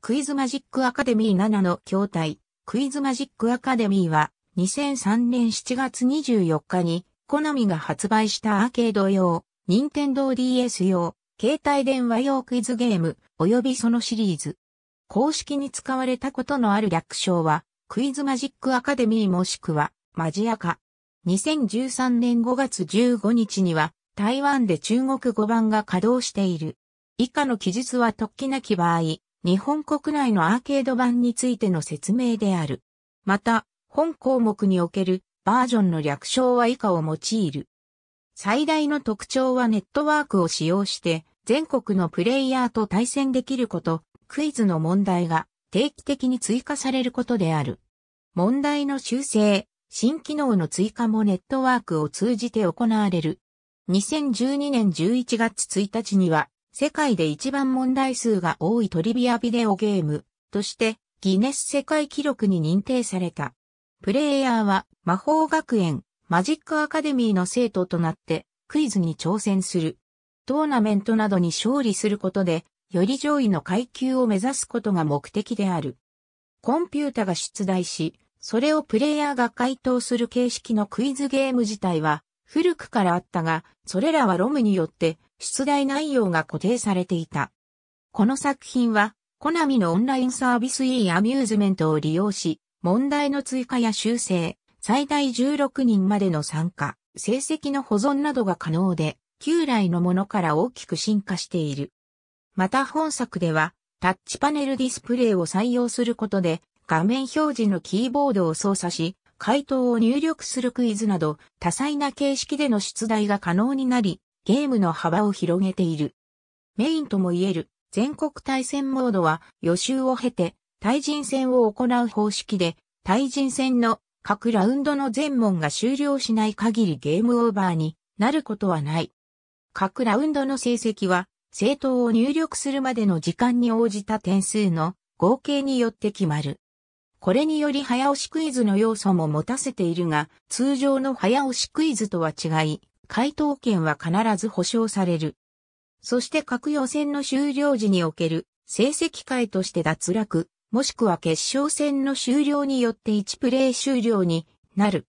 クイズマジックアカデミー7の筐体、クイズマジックアカデミーは、2003年7月24日に、コナミが発売したアーケード用、任天堂 DS 用、携帯電話用クイズゲーム、及びそのシリーズ。公式に使われたことのある略称は、クイズマジックアカデミーもしくは、マジアカ。2013年5月15日には、台湾で中国語版が稼働している。以下の記述は突起なき場合、日本国内のアーケード版についての説明である。また、本項目におけるバージョンの略称は以下を用いる。最大の特徴はネットワークを使用して全国のプレイヤーと対戦できること、クイズの問題が定期的に追加されることである。問題の修正、新機能の追加もネットワークを通じて行われる。2012年11月1日には世界で一番問題数が多いトリビアビデオゲームとしてギネス世界記録に認定された。プレイヤーは魔法学園マジックアカデミーの生徒となってクイズに挑戦する。トーナメントなどに勝利することでより上位の階級を目指すことが目的である。コンピュータが出題し、それをプレイヤーが回答する形式のクイズゲーム自体は古くからあったが、それらはロムによって出題内容が固定されていた。この作品は、コナミのオンラインサービス e アミューズメントを利用し、問題の追加や修正、最大16人までの参加、成績の保存などが可能で、旧来のものから大きく進化している。また本作では、タッチパネルディスプレイを採用することで、画面表示のキーボードを操作し、回答を入力するクイズなど、多彩な形式での出題が可能になり、ゲームの幅を広げている。メインとも言える全国対戦モードは予習を経て対人戦を行う方式で対人戦の各ラウンドの全問が終了しない限りゲームオーバーになることはない。各ラウンドの成績は政党を入力するまでの時間に応じた点数の合計によって決まる。これにより早押しクイズの要素も持たせているが、通常の早押しクイズとは違い、回答権は必ず保証される。そして各予選の終了時における成績回として脱落、もしくは決勝戦の終了によって1プレイ終了になる。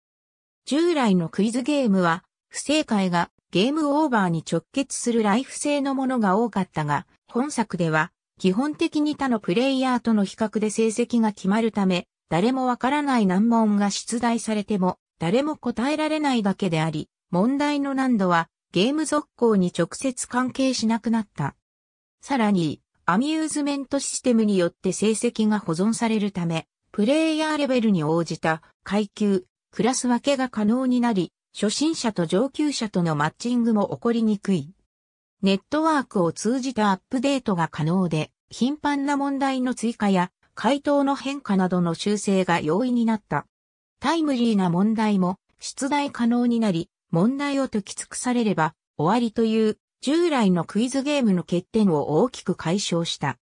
従来のクイズゲームは、不正解がゲームオーバーに直結するライフ性のものが多かったが、本作では、基本的に他のプレイヤーとの比較で成績が決まるため、誰もわからない難問が出題されても、誰も答えられないだけであり、問題の難度はゲーム続行に直接関係しなくなった。さらに、アミューズメントシステムによって成績が保存されるため、プレイヤーレベルに応じた階級、クラス分けが可能になり、初心者と上級者とのマッチングも起こりにくい。ネットワークを通じたアップデートが可能で、頻繁な問題の追加や回答の変化などの修正が容易になった。タイムリーな問題も出題可能になり、問題を解き尽くされれば終わりという従来のクイズゲームの欠点を大きく解消した。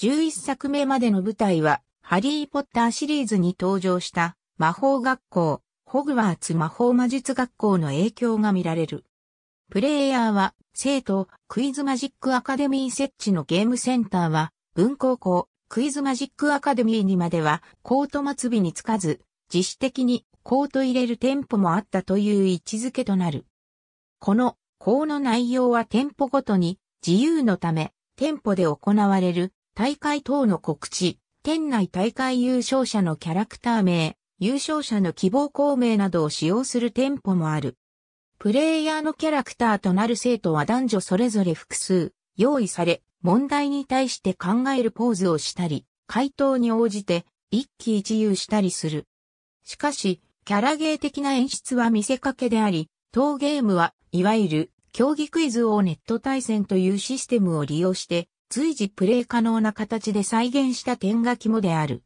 11作目までの舞台はハリー・ポッターシリーズに登場した魔法学校、ホグワーツ魔法魔術学校の影響が見られる。プレイヤーは生徒クイズマジックアカデミー設置のゲームセンターは文高校クイズマジックアカデミーにまではコート末尾につかず自主的にーと入れる店舗もあったという位置づけとなる。この香の内容は店舗ごとに自由のため店舗で行われる大会等の告知、店内大会優勝者のキャラクター名、優勝者の希望校名などを使用する店舗もある。プレイヤーのキャラクターとなる生徒は男女それぞれ複数用意され、問題に対して考えるポーズをしたり、回答に応じて一喜一憂したりする。しかし、キャラゲー的な演出は見せかけであり、当ゲームはいわゆる競技クイズをネット対戦というシステムを利用して随時プレイ可能な形で再現した点が肝である。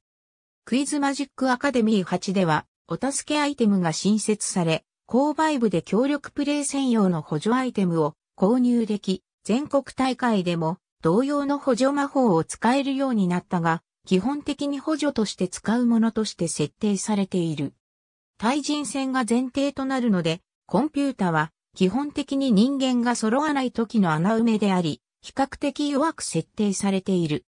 クイズマジックアカデミー8ではお助けアイテムが新設され、購買部で協力プレイ専用の補助アイテムを購入でき、全国大会でも同様の補助魔法を使えるようになったが、基本的に補助として使うものとして設定されている。対人戦が前提となるので、コンピュータは基本的に人間が揃わない時の穴埋めであり、比較的弱く設定されている。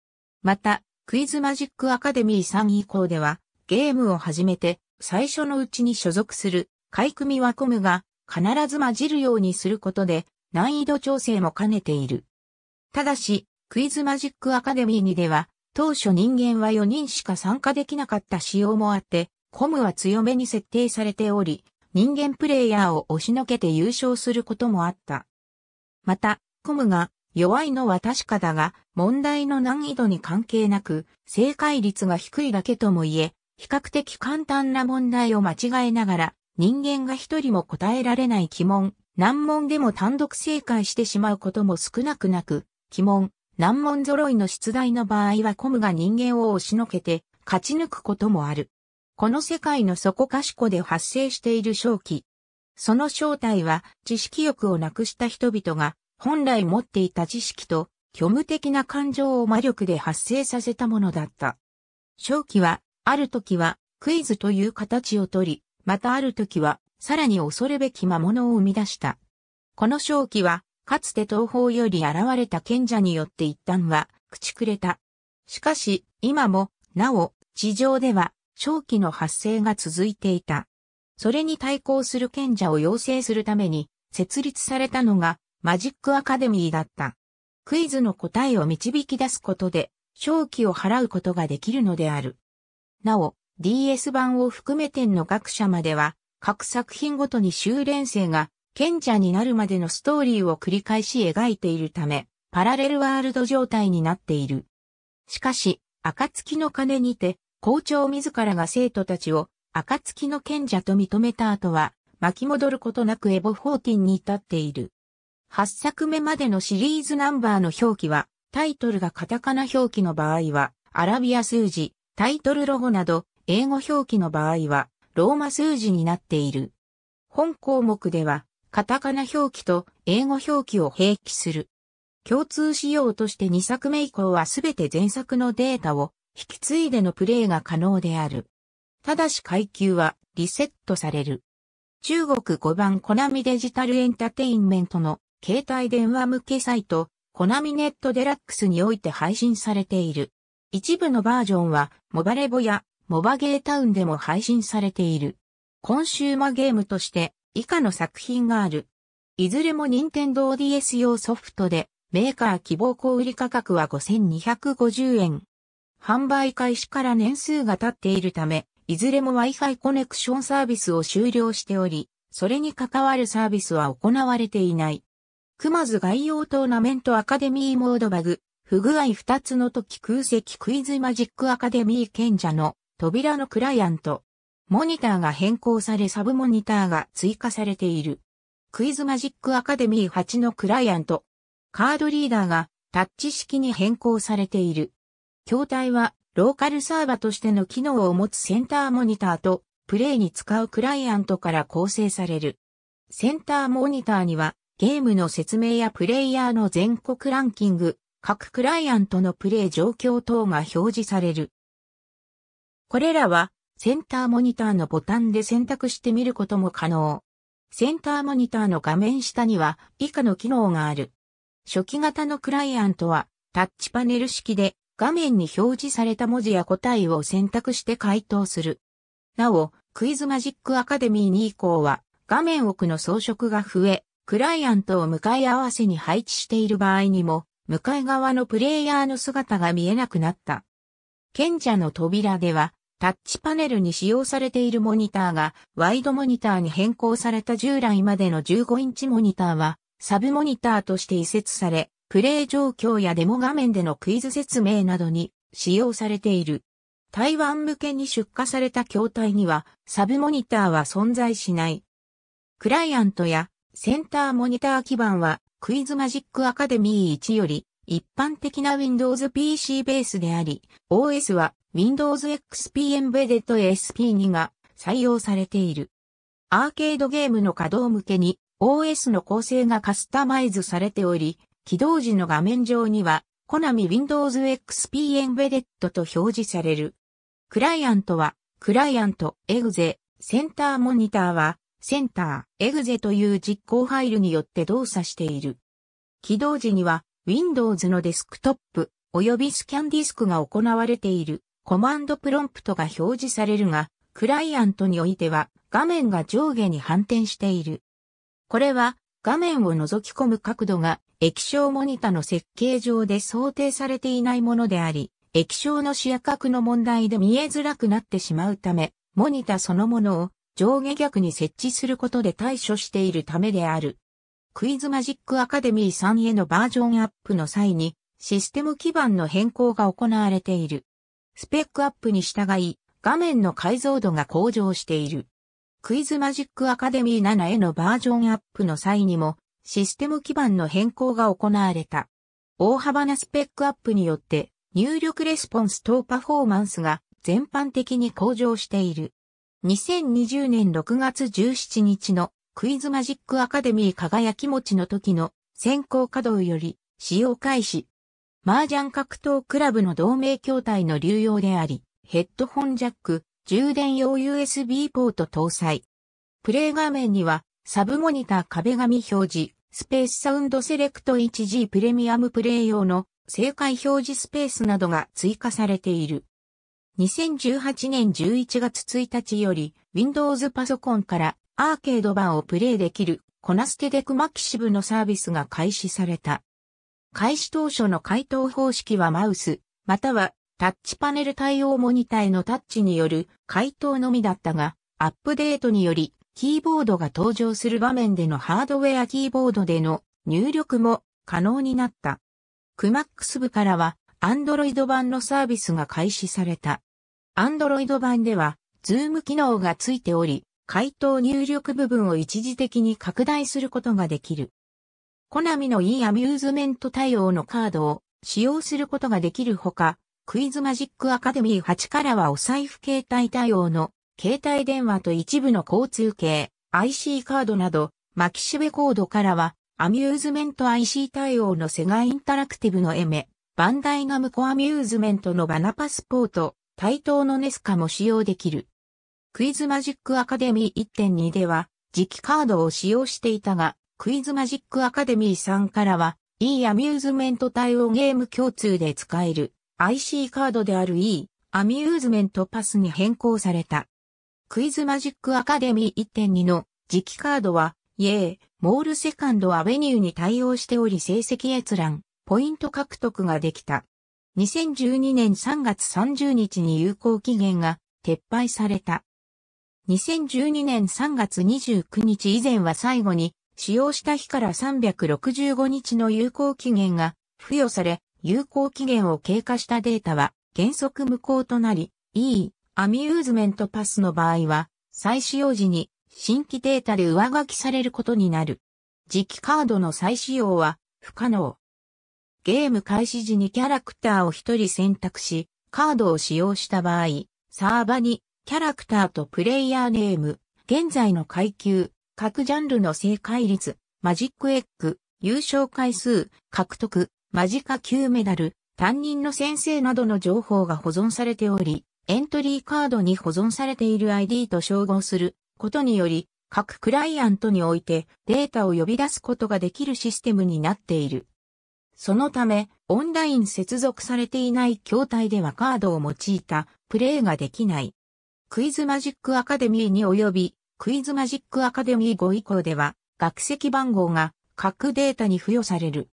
また、クイズマジックアカデミー3以降では、ゲームを始めて最初のうちに所属する、買組はコムが必ず混じるようにすることで、難易度調整も兼ねている。ただし、クイズマジックアカデミー2では、当初人間は4人しか参加できなかった仕様もあって、コムは強めに設定されており、人間プレイヤーを押しのけて優勝することもあった。また、コムが弱いのは確かだが、問題の難易度に関係なく、正解率が低いだけとも言え、比較的簡単な問題を間違えながら、人間が一人も答えられない疑問、難問でも単独正解してしまうことも少なくなく、疑問、難問揃いの出題の場合はコムが人間を押しのけて、勝ち抜くこともある。この世界の底かしこで発生している正気。その正体は知識欲をなくした人々が本来持っていた知識と虚無的な感情を魔力で発生させたものだった。正気はある時はクイズという形をとり、またある時はさらに恐るべき魔物を生み出した。この正気はかつて東方より現れた賢者によって一旦は朽ちくれた。しかし今もなお地上では正気の発生が続いていた。それに対抗する賢者を養成するために設立されたのがマジックアカデミーだった。クイズの答えを導き出すことで正気を払うことができるのである。なお、DS 版を含めての学者までは、各作品ごとに修練生が賢者になるまでのストーリーを繰り返し描いているため、パラレルワールド状態になっている。しかし、暁の鐘にて、校長自らが生徒たちを暁の賢者と認めた後は巻き戻ることなくエボ14に至っている。8作目までのシリーズナンバーの表記は、タイトルがカタカナ表記の場合は、アラビア数字、タイトルロゴなど、英語表記の場合は、ローマ数字になっている。本項目では、カタカナ表記と英語表記を併記する。共通仕様として2作目以降はすべて前作のデータを引き継いでのプレイが可能である。ただし階級はリセットされる。中国5番コナミデジタルエンタテインメントの携帯電話向けサイト、コナミネットデラックスにおいて配信されている。一部のバージョンは、モバレボやモバゲータウンでも配信されている。コンシューマゲームとして以下の作品がある。いずれも任天堂 DS 用ソフトで、メーカー希望小売価格は5250円。販売開始から年数が経っているため、いずれも Wi-Fi コネクションサービスを終了しており、それに関わるサービスは行われていない。熊津概要トーナメントアカデミーモードバグ、不具合2つの時空席クイズマジックアカデミー賢者の扉のクライアント。モニターが変更されサブモニターが追加されている。クイズマジックアカデミー8のクライアント。カードリーダーがタッチ式に変更されている。筐体はローカルサーバとしての機能を持つセンターモニターとプレイに使うクライアントから構成される。センターモニターにはゲームの説明やプレイヤーの全国ランキング、各クライアントのプレイ状況等が表示される。これらはセンターモニターのボタンで選択してみることも可能。センターモニターの画面下には以下の機能がある。初期型のクライアントはタッチパネル式で画面に表示された文字や答えを選択して回答する。なお、クイズマジックアカデミー2以降は、画面奥の装飾が増え、クライアントを向かい合わせに配置している場合にも、向かい側のプレイヤーの姿が見えなくなった。賢者の扉では、タッチパネルに使用されているモニターが、ワイドモニターに変更された従来までの15インチモニターは、サブモニターとして移設され、プレイ状況やデモ画面でのクイズ説明などに使用されている。台湾向けに出荷された筐体にはサブモニターは存在しない。クライアントやセンターモニター基盤はクイズマジックアカデミー1より一般的な Windows PC ベースであり、OS は Windows XP Embedded SP2 が採用されている。アーケードゲームの稼働向けに OS の構成がカスタマイズされており、起動時の画面上には、コナミ Windows XP エンベ d ットと表示される。クライアントは、クライアント、エグゼ、センターモニターは、センター、エグゼという実行ファイルによって動作している。起動時には、Windows のデスクトップ、及びスキャンディスクが行われている、コマンドプロンプトが表示されるが、クライアントにおいては、画面が上下に反転している。これは、画面を覗き込む角度が液晶モニタの設計上で想定されていないものであり、液晶の視野角の問題で見えづらくなってしまうため、モニタそのものを上下逆に設置することで対処しているためである。クイズマジックアカデミーさんへのバージョンアップの際に、システム基盤の変更が行われている。スペックアップに従い、画面の解像度が向上している。クイズマジックアカデミー7へのバージョンアップの際にも、システム基盤の変更が行われた。大幅なスペックアップによって入力レスポンス等パフォーマンスが全般的に向上している。2020年6月17日のクイズマジックアカデミー輝き持ちの時の先行稼働より使用開始。麻雀格闘クラブの同盟筐体の流用であり、ヘッドホンジャック、充電用 USB ポート搭載。プレイ画面にはサブモニター壁紙表示、スペースサウンドセレクト 1G プレミアムプレイ用の正解表示スペースなどが追加されている。2018年11月1日より Windows パソコンからアーケード版をプレイできるコナステデクマキシブのサービスが開始された。開始当初の回答方式はマウス、またはタッチパネル対応モニターへのタッチによる回答のみだったが、アップデートによりキーボードが登場する場面でのハードウェアキーボードでの入力も可能になった。クマックス部からは Android 版のサービスが開始された。Android 版では Zoom 機能がついており、回答入力部分を一時的に拡大することができる。コナミの e アミューズメント対応のカードを使用することができるほか、クイズマジックアカデミー8からはお財布携帯対応の携帯電話と一部の交通系、IC カードなど、マキシベコードからは、アミューズメント IC 対応のセガインタラクティブのエメ、バンダイガムコアミューズメントのバナパスポート、対等のネスカも使用できる。クイズマジックアカデミー1.2では、磁気カードを使用していたが、クイズマジックアカデミー3からは、E アミューズメント対応ゲーム共通で使える IC カードである E アミューズメントパスに変更された。クイズマジックアカデミー1.2の磁気カードは、イエー、モールセカンドアベニューに対応しており成績閲覧、ポイント獲得ができた。2012年3月30日に有効期限が撤廃された。2012年3月29日以前は最後に使用した日から365日の有効期限が付与され、有効期限を経過したデータは原則無効となり、E、アミューズメントパスの場合は、再使用時に新規データで上書きされることになる。磁気カードの再使用は不可能。ゲーム開始時にキャラクターを一人選択し、カードを使用した場合、サーバにキャラクターとプレイヤーネーム、現在の階級、各ジャンルの正解率、マジックエッグ、優勝回数、獲得、マジカ級メダル、担任の先生などの情報が保存されており、エントリーカードに保存されている ID と照合することにより、各クライアントにおいてデータを呼び出すことができるシステムになっている。そのため、オンライン接続されていない筐体ではカードを用いたプレイができない。クイズマジックアカデミーに及び、クイズマジックアカデミー5以降では、学籍番号が各データに付与される。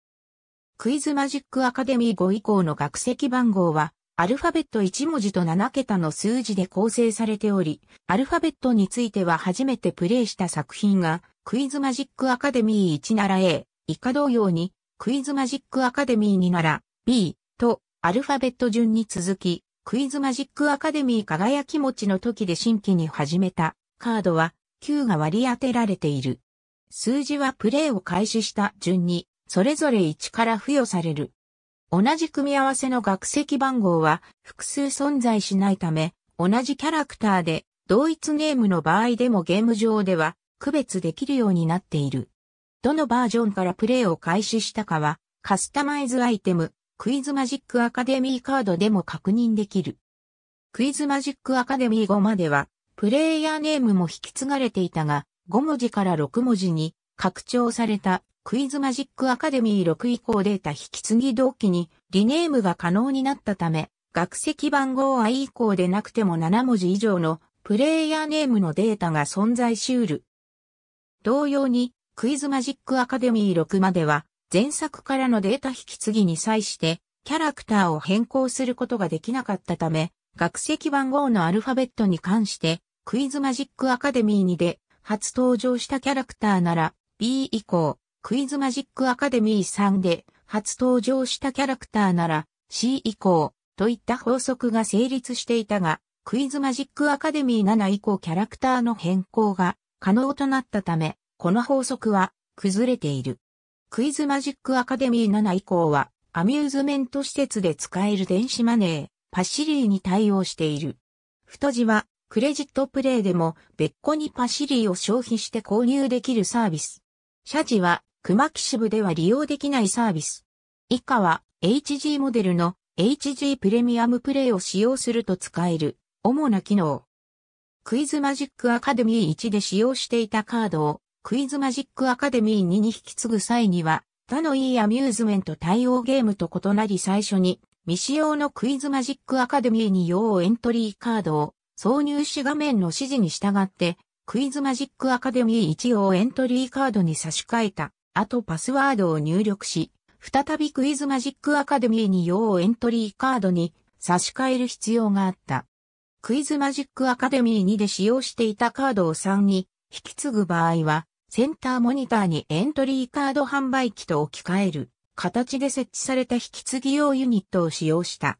クイズマジックアカデミー5以降の学籍番号は、アルファベット1文字と7桁の数字で構成されており、アルファベットについては初めてプレイした作品が、クイズマジックアカデミー1なら A、以下同様に、クイズマジックアカデミー2なら B と、アルファベット順に続き、クイズマジックアカデミー輝き持ちの時で新規に始めたカードは9が割り当てられている。数字はプレイを開始した順に、それぞれ1から付与される。同じ組み合わせの学籍番号は複数存在しないため、同じキャラクターで同一ネームの場合でもゲーム上では区別できるようになっている。どのバージョンからプレイを開始したかは、カスタマイズアイテム、クイズマジックアカデミーカードでも確認できる。クイズマジックアカデミー5までは、プレイヤーネームも引き継がれていたが、5文字から6文字に拡張されたクイズマジックアカデミー6以降データ引き継ぎ同期にリネームが可能になったため、学籍番号 I 以降でなくても7文字以上のプレイヤーネームのデータが存在しうる。同様に、クイズマジックアカデミー6までは、前作からのデータ引き継ぎに際して、キャラクターを変更することができなかったため、学籍番号のアルファベットに関して、クイズマジックアカデミー2で初登場したキャラクターなら、B 以降、クイズマジックアカデミーさんで初登場したキャラクターなら C 以降といった法則が成立していたが、クイズマジックアカデミー7以降キャラクターの変更が可能となったため、この法則は崩れている。クイズマジックアカデミー7以降はアミューズメント施設で使える電子マネー、パシリーに対応している。太字はクレジットプレイでも別個にパシリーを消費して購入できるサービス。シャジは熊木支部では利用できないサービス。以下は HG モデルの HG プレミアムプレイを使用すると使える主な機能。クイズマジックアカデミー1で使用していたカードをクイズマジックアカデミー2に引き継ぐ際には他の e アミューズメント対応ゲームと異なり最初に未使用のクイズマジックアカデミーに用エントリーカードを挿入し画面の指示に従ってクイズマジックアカデミー1をエントリーカードに差し替えたあとパスワードを入力し、再びクイズマジックアカデミーに用エントリーカードに差し替える必要があった。クイズマジックアカデミー2で使用していたカードを3に引き継ぐ場合は、センターモニターにエントリーカード販売機と置き換える形で設置された引き継ぎ用ユニットを使用した。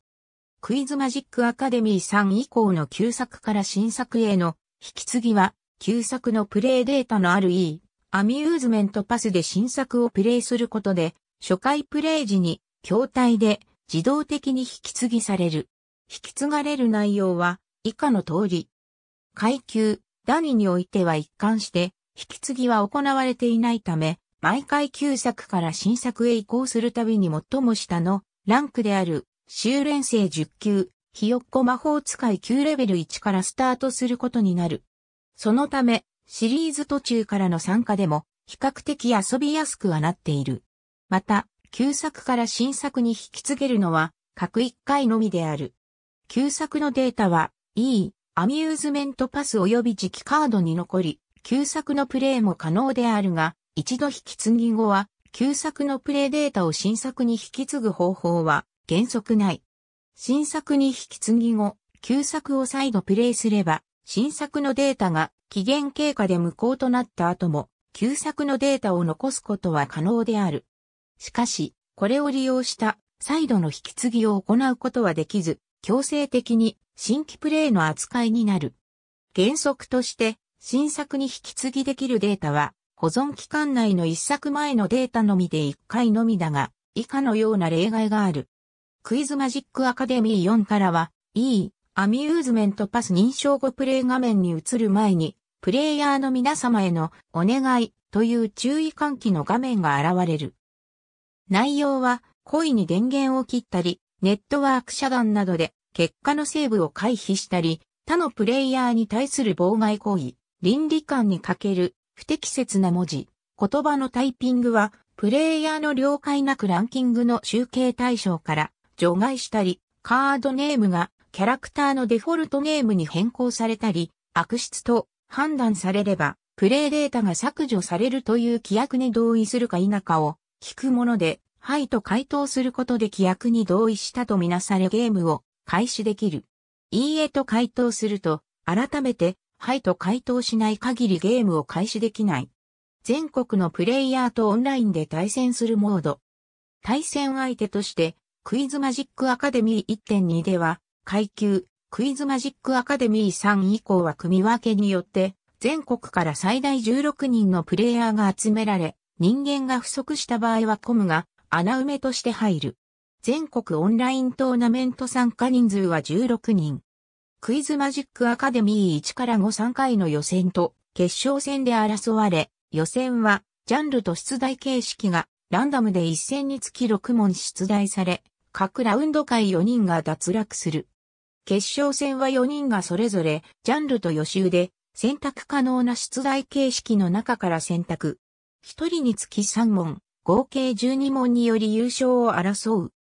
クイズマジックアカデミー3以降の旧作から新作への引き継ぎは、旧作のプレイデータのある E、アミューズメントパスで新作をプレイすることで、初回プレイ時に、筐体で自動的に引き継ぎされる。引き継がれる内容は、以下の通り。階級、ダニにおいては一貫して、引き継ぎは行われていないため、毎回旧作から新作へ移行するたびに最も下のランクである修練生10級、ひよっこ魔法使い級レベル1からスタートすることになる。そのため、シリーズ途中からの参加でも比較的遊びやすくはなっている。また、旧作から新作に引き継げるのは各1回のみである。旧作のデータは E、アミューズメントパス及び磁気カードに残り、旧作のプレイも可能であるが、一度引き継ぎ後は、旧作のプレイデータを新作に引き継ぐ方法は原則ない。新作に引き継ぎ後、旧作を再度プレイすれば、新作のデータが期限経過で無効となった後も、旧作のデータを残すことは可能である。しかし、これを利用した再度の引き継ぎを行うことはできず、強制的に新規プレイの扱いになる。原則として、新作に引き継ぎできるデータは、保存期間内の一作前のデータのみで1回のみだが、以下のような例外がある。クイズマジックアカデミー4からは、E、アミューズメントパス認証後プレイ画面に移る前に、プレイヤーの皆様へのお願いという注意喚起の画面が現れる。内容は、故意に電源を切ったり、ネットワーク遮断などで結果のセーブを回避したり、他のプレイヤーに対する妨害行為、倫理観に欠ける不適切な文字、言葉のタイピングは、プレイヤーの了解なくランキングの集計対象から除外したり、カードネームがキャラクターのデフォルトネームに変更されたり、悪質と判断されれば、プレイデータが削除されるという規約に同意するか否かを聞くもので、はいと回答することで規約に同意したとみなされゲームを開始できる。いいえと回答すると、改めて、はいと回答しない限りゲームを開始できない。全国のプレイヤーとオンラインで対戦するモード。対戦相手として、クイズマジックアカデミー1.2では、階級、クイズマジックアカデミー3以降は組分けによって、全国から最大16人のプレイヤーが集められ、人間が不足した場合はコムが穴埋めとして入る。全国オンライントーナメント参加人数は16人。クイズマジックアカデミー1から5 3回の予選と決勝戦で争われ、予選はジャンルと出題形式がランダムで1戦につき6問出題され、各ラウンド回4人が脱落する。決勝戦は4人がそれぞれ、ジャンルと予習で、選択可能な出題形式の中から選択。1人につき3問、合計12問により優勝を争う。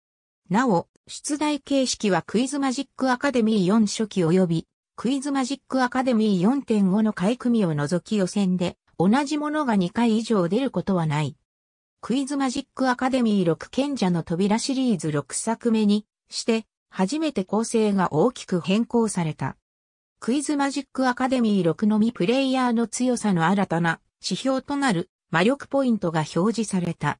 なお、出題形式はクイズマジックアカデミー4初期及び、クイズマジックアカデミー4.5の買い組を除き予選で、同じものが2回以上出ることはない。クイズマジックアカデミー6賢者の扉シリーズ6作目にして、初めて構成が大きく変更された。クイズマジックアカデミー6のみプレイヤーの強さの新たな指標となる魔力ポイントが表示された。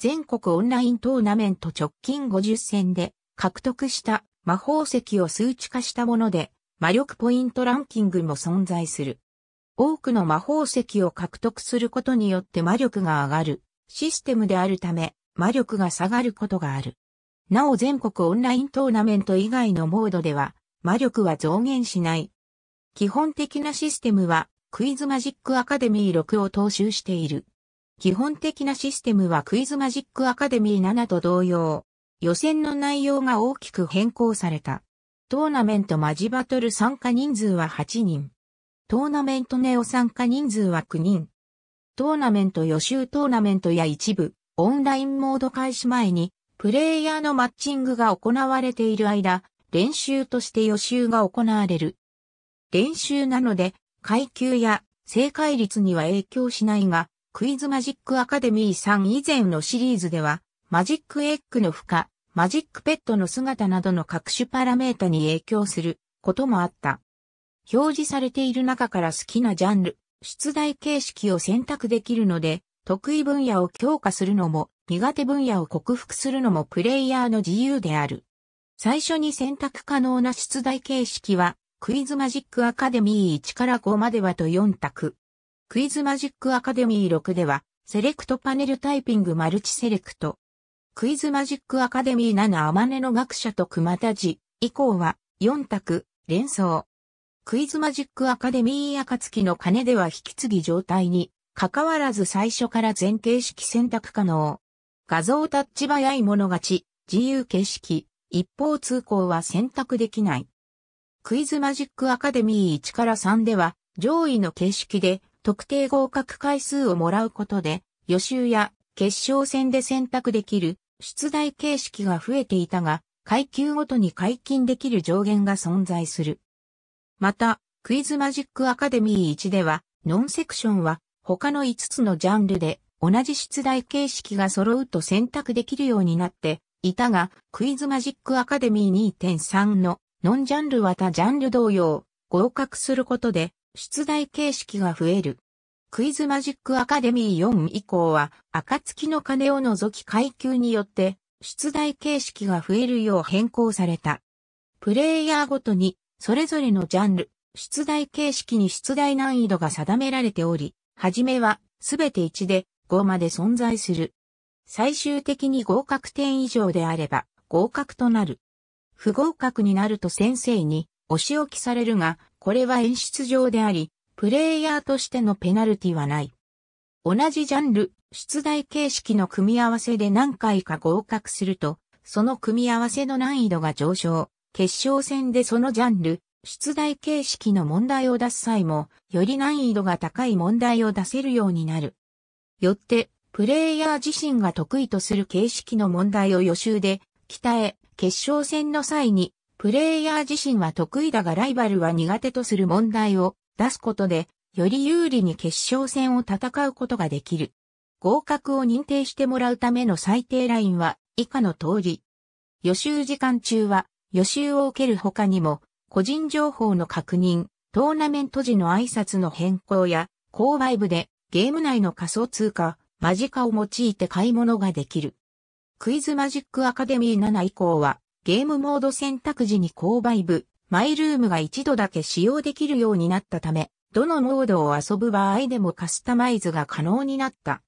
全国オンライントーナメント直近50戦で獲得した魔法石を数値化したもので魔力ポイントランキングも存在する。多くの魔法石を獲得することによって魔力が上がるシステムであるため魔力が下がることがある。なお全国オンライントーナメント以外のモードでは、魔力は増減しない。基本的なシステムは、クイズマジックアカデミー6を踏襲している。基本的なシステムはクイズマジックアカデミー7と同様、予選の内容が大きく変更された。トーナメントマジバトル参加人数は8人。トーナメントネオ参加人数は9人。トーナメント予習トーナメントや一部、オンラインモード開始前にプレイヤーのマッチングが行われている間、練習として予習が行われる。練習なので、階級や正解率には影響しないが、クイズマジックアカデミー3以前のシリーズでは、マジックエッグの負荷、マジックペットの姿などの各種パラメータに影響することもあった。表示されている中から好きなジャンル、出題形式を選択できるので、得意分野を強化するのも、苦手分野を克服するのもプレイヤーの自由である。最初に選択可能な出題形式は、クイズマジックアカデミー1から5まではと4択。クイズマジックアカデミー6では、セレクトパネルタイピングマルチセレクト。クイズマジックアカデミー7あまねの学者と熊田寺以降は4択連想。クイズマジックアカデミー暁の金では引き継ぎ状態に関わらず最初から全形式選択可能。画像タッチ早い者勝ち、自由形式、一方通行は選択できない。クイズマジックアカデミー1から3では、上位の形式で特定合格回数をもらうことで、予習や決勝戦で選択できる出題形式が増えていたが、階級ごとに解禁できる上限が存在する。また、クイズマジックアカデミー1では、ノンセクションは他の5つのジャンルで同じ出題形式が揃うと選択できるようになっていたが、クイズマジックアカデミー2.3のノンジャンルは他ジャンル同様、合格することで出題形式が増える。クイズマジックアカデミー4以降は、暁の鐘を除き階級によって、出題形式が増えるよう変更された。プレイヤーごとに、それぞれのジャンル、出題形式に出題難易度が定められており、はじめは、すべて1で5まで存在する。最終的に合格点以上であれば、合格となる。不合格になると先生に、お仕置きされるが、これは演出上であり、プレイヤーとしてのペナルティはない。同じジャンル、出題形式の組み合わせで何回か合格すると、その組み合わせの難易度が上昇。決勝戦でそのジャンル、出題形式の問題を出す際も、より難易度が高い問題を出せるようになる。よって、プレイヤー自身が得意とする形式の問題を予習で、鍛え、決勝戦の際に、プレイヤー自身は得意だがライバルは苦手とする問題を出すことで、より有利に決勝戦を戦うことができる。合格を認定してもらうための最低ラインは以下の通り。予習時間中は予習を受ける他にも個人情報の確認、トーナメント時の挨拶の変更や、購買部でゲーム内の仮想通貨、マジカを用いて買い物ができる。クイズマジックアカデミー7以降は、ゲームモード選択時に購買部、マイルームが一度だけ使用できるようになったため、どのモードを遊ぶ場合でもカスタマイズが可能になった。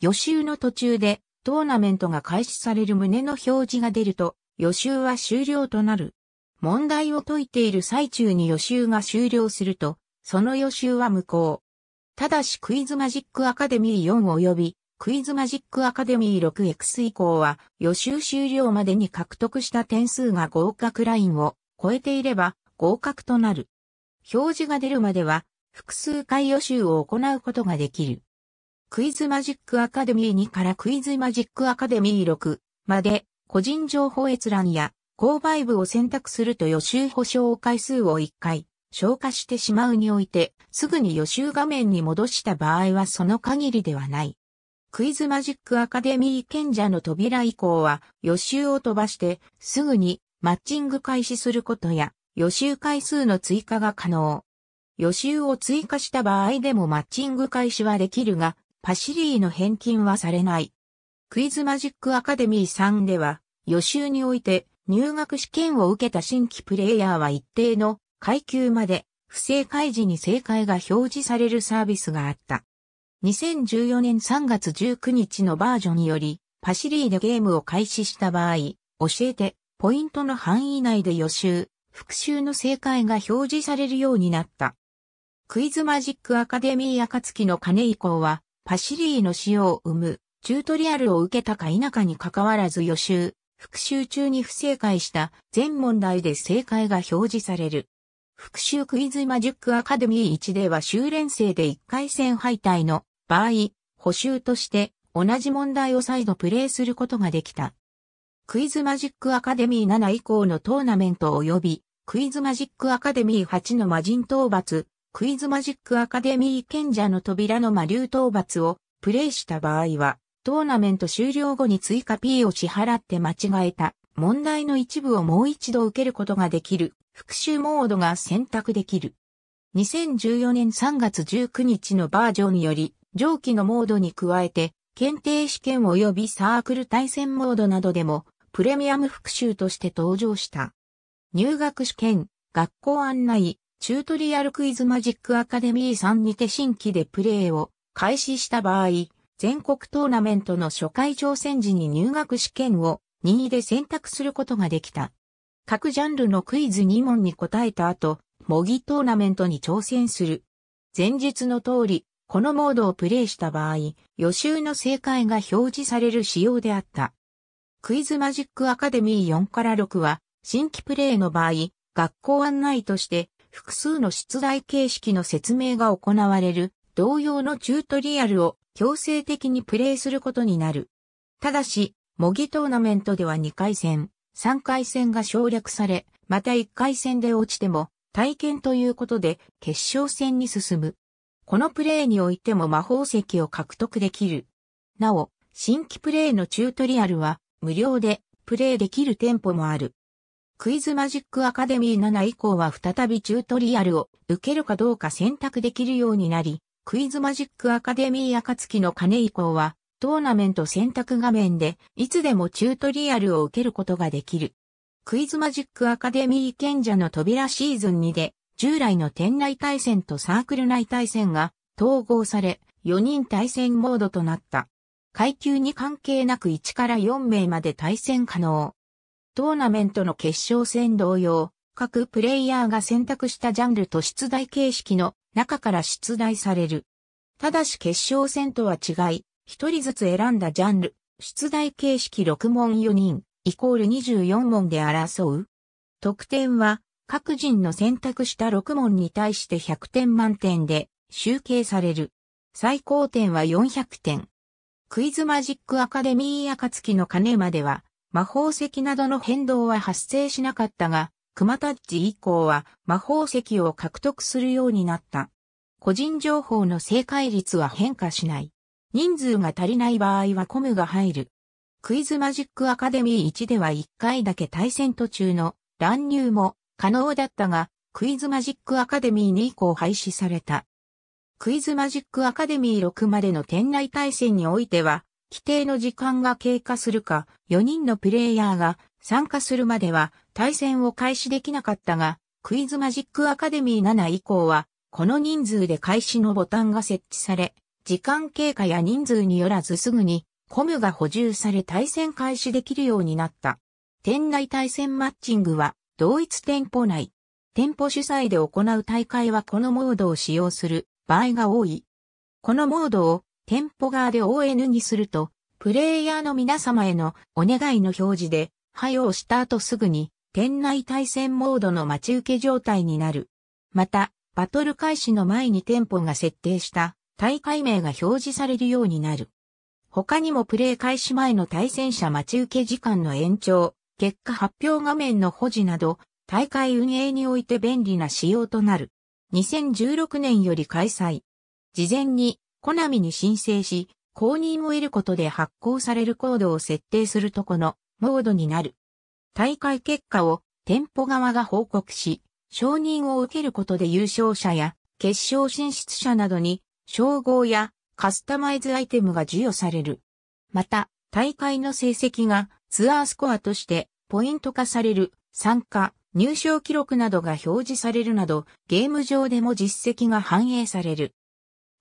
予習の途中でトーナメントが開始される旨の表示が出ると予習は終了となる。問題を解いている最中に予習が終了すると、その予習は無効。ただしクイズマジックアカデミー4及びクイズマジックアカデミー 6X 以降は予習終了までに獲得した点数が合格ラインを超えていれば合格となる。表示が出るまでは複数回予習を行うことができる。クイズマジックアカデミー2からクイズマジックアカデミー6まで個人情報閲覧や購買部を選択すると予習保証回数を1回消化してしまうにおいて、すぐに予習画面に戻した場合はその限りではない。クイズマジックアカデミー賢者の扉以降は予習を飛ばしてすぐにマッチング開始することや予習回数の追加が可能。予習を追加した場合でもマッチング開始はできるが、パシリーの返金はされない。クイズマジックアカデミー3では予習において入学試験を受けた新規プレイヤーは一定の階級まで不正開示に正解が表示されるサービスがあった。2014年3月19日のバージョンにより、パシリーでゲームを開始した場合、教えて、ポイントの範囲内で予習、復習の正解が表示されるようになった。クイズマジックアカデミー暁の金以降は、パシリーの使用を生む、チュートリアルを受けたか否かに関わらず予習、復習中に不正解した全問題で正解が表示される。復習クイズマジックアカデミー1では修練生で1回戦敗退の場合、補修として同じ問題を再度プレイすることができた。クイズマジックアカデミー7以降のトーナメント及び、クイズマジックアカデミー8の魔人討伐、クイズマジックアカデミー賢者の扉の魔竜討伐をプレイした場合は、トーナメント終了後に追加 P を支払って間違えた問題の一部をもう一度受けることができる復習モードが選択できる。2014年3月19日のバージョンにより、上記のモードに加えて、検定試験及びサークル対戦モードなどでも、プレミアム復習として登場した。入学試験、学校案内、チュートリアルクイズマジックアカデミーさんにて新規でプレイを開始した場合、全国トーナメントの初回挑戦時に入学試験を任意で選択することができた。各ジャンルのクイズ2問に答えた後、模擬トーナメントに挑戦する。前述の通り、このモードをプレイした場合、予習の正解が表示される仕様であった。クイズマジックアカデミー4から6は、新規プレイの場合、学校案内として複数の出題形式の説明が行われる同様のチュートリアルを強制的にプレーすることになる。ただし、模擬トーナメントでは2回戦、3回戦が省略され、また1回戦で落ちても体験ということで決勝戦に進む。このプレーにおいても魔法石を獲得できる。なお、新規プレイのチュートリアルは無料でプレイできる店舗もある。クイズマジックアカデミー7以降は再びチュートリアルを受けるかどうか選択できるようになり、クイズマジックアカデミー暁の金以降は、トーナメント選択画面で、いつでもチュートリアルを受けることができる。クイズマジックアカデミー賢者の扉シーズン2で、従来の店内対戦とサークル内対戦が統合され、4人対戦モードとなった。階級に関係なく1から4名まで対戦可能。トーナメントの決勝戦同様、各プレイヤーが選択したジャンルと出題形式の中から出題される。ただし決勝戦とは違い、一人ずつ選んだジャンル、出題形式6問4人、イコール24問で争う。得点は、各人の選択した6問に対して100点満点で集計される。最高点は400点。クイズマジックアカデミー暁の鐘までは、魔法石などの変動は発生しなかったが、クマタッチ以降は魔法石を獲得するようになった。個人情報の正解率は変化しない。人数が足りない場合はコムが入る。クイズマジックアカデミー1では1回だけ対戦途中の乱入も可能だったが、クイズマジックアカデミー2以降廃止された。クイズマジックアカデミー6までの店内対戦においては、規定の時間が経過するか、4人のプレイヤーが参加するまでは対戦を開始できなかったが、クイズマジックアカデミー7以降は、この人数で開始のボタンが設置され、時間経過や人数によらずすぐにコムが補充され対戦開始できるようになった。店内対戦マッチングは同一店舗内。店舗主催で行う大会はこのモードを使用する場合が多い。このモードを店舗側で ON にすると、プレイヤーの皆様へのお願いの表示で配用した後すぐに、店内対戦モードの待ち受け状態になる。また、バトル開始の前に店舗が設定した大会名が表示されるようになる。他にもプレイ開始前の対戦者待ち受け時間の延長、結果発表画面の保持など、大会運営において便利な仕様となる。2016年より開催。事前に、コナミに申請し、公認を得ることで発行されるコードを設定するとこのモードになる。大会結果を店舗側が報告し、承認を受けることで優勝者や決勝進出者などに称号やカスタマイズアイテムが授与される。また、大会の成績がツアースコアとしてポイント化される参加、入賞記録などが表示されるなど、ゲーム上でも実績が反映される。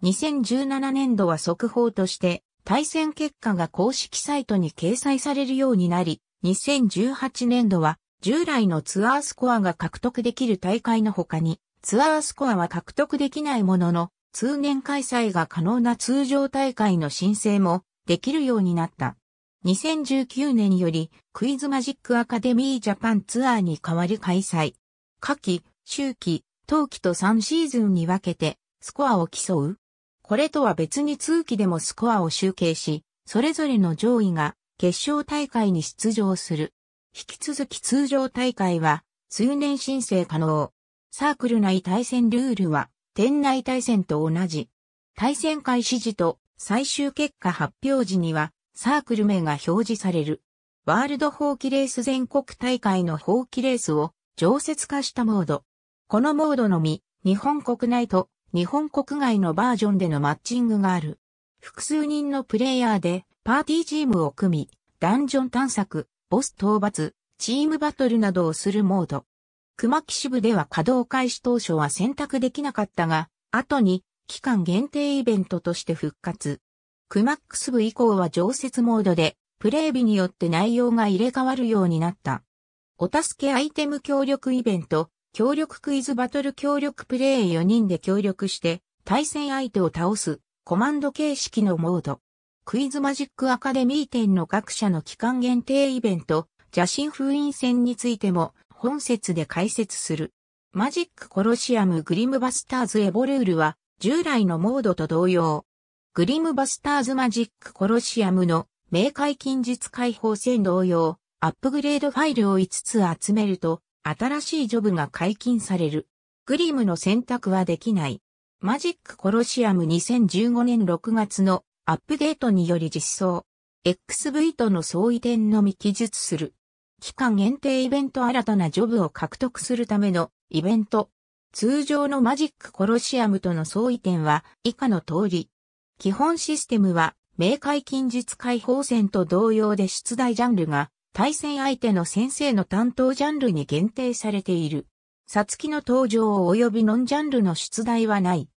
2017年度は速報として対戦結果が公式サイトに掲載されるようになり、2018年度は従来のツアースコアが獲得できる大会の他に、ツアースコアは獲得できないものの、通年開催が可能な通常大会の申請もできるようになった。2019年よりクイズマジックアカデミージャパンツアーに代わり開催。夏季、秋季、冬季と3シーズンに分けてスコアを競うこれとは別に通期でもスコアを集計し、それぞれの上位が決勝大会に出場する。引き続き通常大会は通年申請可能。サークル内対戦ルールは店内対戦と同じ。対戦開始時と最終結果発表時にはサークル名が表示される。ワールド放棄レース全国大会の放棄レースを常設化したモード。このモードのみ、日本国内と日本国外のバージョンでのマッチングがある。複数人のプレイヤーでパーティーチームを組み、ダンジョン探索、ボス討伐、チームバトルなどをするモード。熊木支部では稼働開始当初は選択できなかったが、後に期間限定イベントとして復活。クマックス部以降は常設モードで、プレイ日によって内容が入れ替わるようになった。お助けアイテム協力イベント、協力クイズバトル協力プレイ4人で協力して対戦相手を倒すコマンド形式のモード。クイズマジックアカデミー店の各社の期間限定イベント、邪神封印戦についても本節で解説する。マジックコロシアムグリムバスターズエボルールは従来のモードと同様。グリムバスターズマジックコロシアムの明快近日解放戦同様、アップグレードファイルを5つ集めると新しいジョブが解禁される。グリムの選択はできない。マジックコロシアム2015年6月のアップデートにより実装。XV との相違点のみ記述する。期間限定イベント新たなジョブを獲得するためのイベント。通常のマジックコロシアムとの相違点は以下の通り。基本システムは明解近日解放戦と同様で出題ジャンルが対戦相手の先生の担当ジャンルに限定されている。サツキの登場及びノンジャンルの出題はない。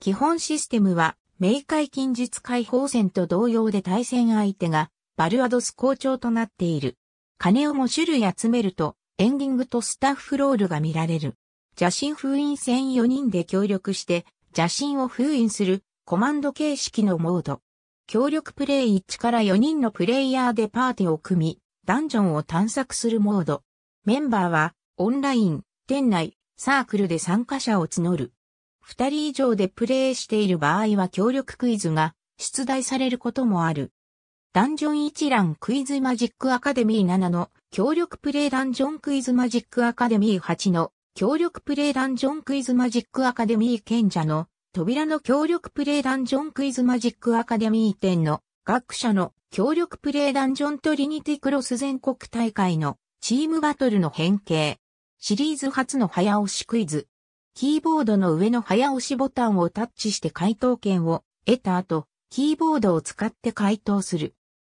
基本システムは、明快近日解放戦と同様で対戦相手が、バルアドス校長となっている。金をも種類集めると、エンディングとスタッフロールが見られる。邪神封印戦4人で協力して、邪神を封印する、コマンド形式のモード。協力プレイ1から4人のプレイヤーでパーティを組み、ダンジョンを探索するモード。メンバーは、オンライン、店内、サークルで参加者を募る。二人以上でプレイしている場合は協力クイズが出題されることもある。ダンジョン一覧クイズマジックアカデミー7の協力プレイダンジョンクイズマジックアカデミー8の協力プレイダンジョンクイズマジックアカデミー賢者の扉の協力プレイダンジョンクイズマジックアカデミー10の学者の協力プレイダンジョントリニティクロス全国大会のチームバトルの変形。シリーズ初の早押しクイズ。キーボードの上の早押しボタンをタッチして回答権を得た後、キーボードを使って回答する。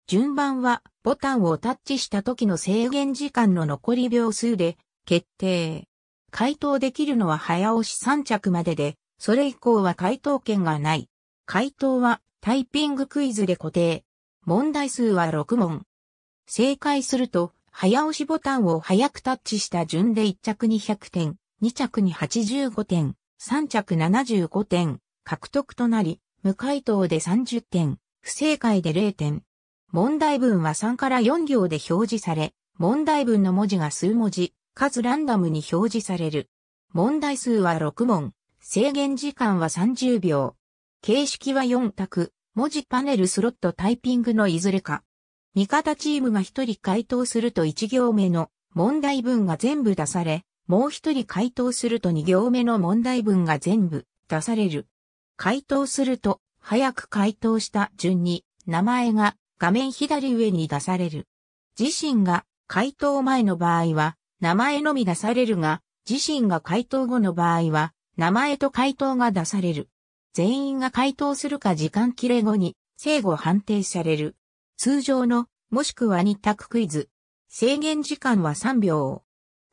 順番はボタンをタッチした時の制限時間の残り秒数で決定。回答できるのは早押し3着までで、それ以降は回答権がない。回答はタイピングクイズで固定。問題数は6問。正解すると、早押しボタンを早くタッチした順で1着に100点、2着に85点、3着75点、獲得となり、無回答で30点、不正解で0点。問題文は3から4行で表示され、問題文の文字が数文字、数ランダムに表示される。問題数は6問、制限時間は30秒。形式は4択、文字パネルスロットタイピングのいずれか。味方チームが1人回答すると1行目の問題文が全部出され、もう1人回答すると2行目の問題文が全部出される。回答すると、早く回答した順に名前が画面左上に出される。自身が回答前の場合は名前のみ出されるが、自身が回答後の場合は名前と回答が出される。全員が回答するか時間切れ後に正誤判定される。通常の、もしくは2択クイズ。制限時間は3秒。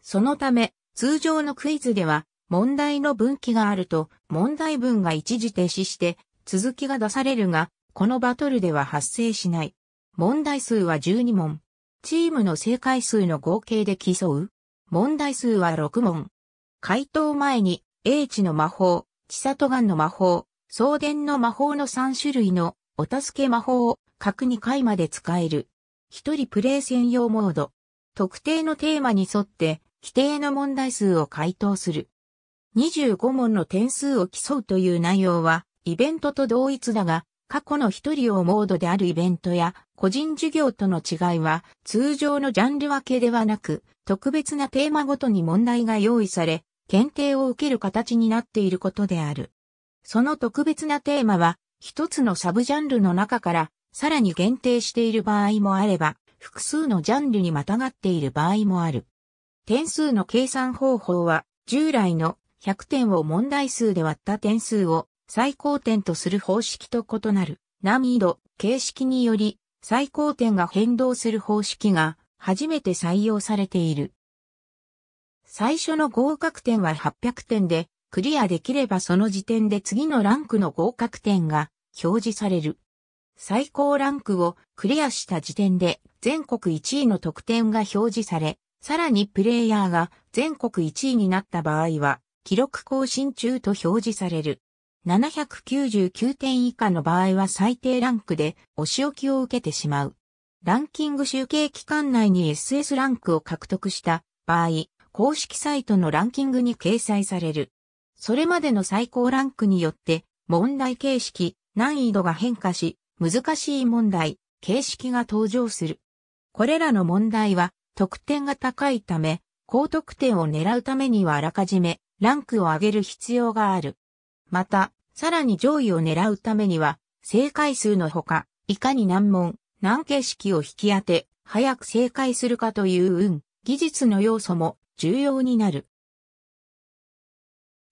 そのため、通常のクイズでは、問題の分岐があると、問題文が一時停止して、続きが出されるが、このバトルでは発生しない。問題数は12問。チームの正解数の合計で競う。問題数は6問。回答前に、英知の魔法、千里眼の魔法、送電の魔法の3種類のお助け魔法を各2回まで使える。1人プレイ専用モード。特定のテーマに沿って規定の問題数を回答する。25問の点数を競うという内容はイベントと同一だが、過去の1人をモードであるイベントや個人授業との違いは通常のジャンル分けではなく特別なテーマごとに問題が用意され検定を受ける形になっていることである。その特別なテーマは、一つのサブジャンルの中から、さらに限定している場合もあれば、複数のジャンルにまたがっている場合もある。点数の計算方法は、従来の100点を問題数で割った点数を最高点とする方式と異なる難易度、形式により最高点が変動する方式が初めて採用されている。最初の合格点は800点で、クリアできればその時点で次のランクの合格点が表示される。最高ランクをクリアした時点で全国1位の得点が表示され、さらにプレイヤーが全国1位になった場合は、記録更新中と表示される。799点以下の場合は最低ランクでお仕置きを受けてしまう。ランキング集計期間内に SS ランクを獲得した場合、公式サイトのランキングに掲載される。それまでの最高ランクによって、問題形式、難易度が変化し、難しい問題、形式が登場する。これらの問題は、得点が高いため、高得点を狙うためにはあらかじめ、ランクを上げる必要がある。また、さらに上位を狙うためには、正解数のほか、いかに難問、難形式を引き当て、早く正解するかという運、技術の要素も重要になる。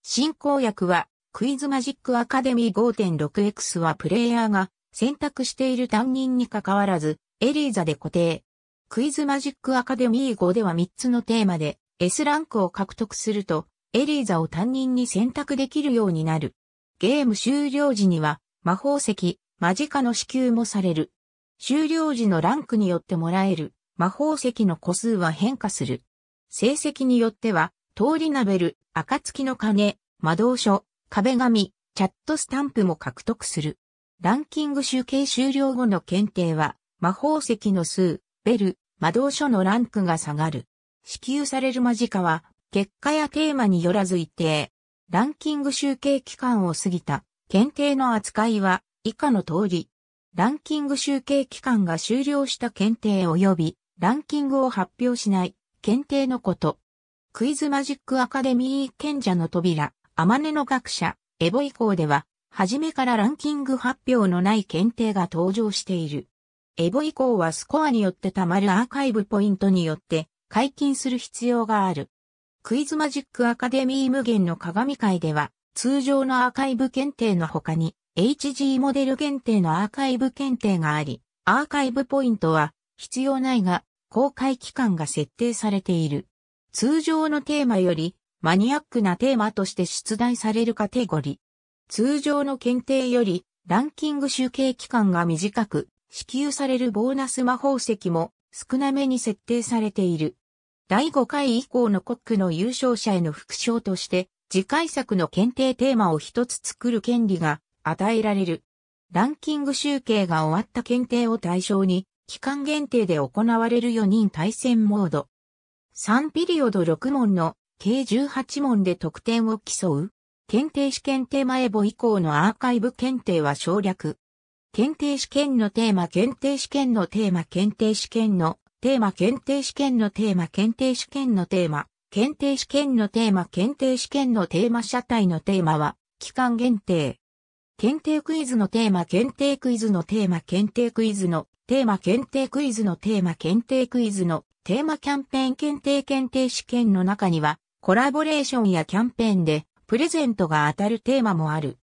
進行役は、クイズマジックアカデミー 5.6X はプレイヤーが選択している担任に関わらず、エリーザで固定。クイズマジックアカデミー5では3つのテーマで S ランクを獲得すると、エリーザを担任に選択できるようになる。ゲーム終了時には、魔法石、間近の支給もされる。終了時のランクによってもらえる魔法石の個数は変化する。成績によっては、通りナベル、暁の鐘、魔導書、壁紙、チャットスタンプも獲得する。ランキング集計終了後の検定は、魔法石の数、ベル、魔導書のランクが下がる。支給される間近は、結果やテーマによらず一定。ランキング集計期間を過ぎた、検定の扱いは、以下の通り。ランキング集計期間が終了した検定及び、ランキングを発表しない、検定のこと。クイズマジックアカデミー賢者の扉、アマネの学者、エボ以降では、初めからランキング発表のない検定が登場している。エボ以降はスコアによって溜まるアーカイブポイントによって解禁する必要がある。クイズマジックアカデミー無限の鏡会では、通常のアーカイブ検定の他に、HG モデル検定のアーカイブ検定があり、アーカイブポイントは必要ないが、公開期間が設定されている。通常のテーマよりマニアックなテーマとして出題されるカテゴリー。通常の検定よりランキング集計期間が短く、支給されるボーナス魔法石も少なめに設定されている。第5回以降のコックの優勝者への副賞として、次回作の検定テーマを一つ作る権利が与えられる。ランキング集計が終わった検定を対象に、期間限定で行われる4人対戦モード。3ピリオド6問の計18問で得点を競う。検定試験テーマエボ以降のアーカイブ検定は省略。検定試験のテーマ検定試験のテーマ検定試験のテーマ検定試験のテーマ検定試験のテーマ検定試験のテーマ検定試験のテーマ車体のテーマは期間限定。検定クイズのテーマ検定クイズのテーマ検定クイズのテーマ検定クイズのテーマ検定クイズのテーマキャンペーン検定検定試験の中にはコラボレーションやキャンペーンでプレゼントが当たるテーマもある。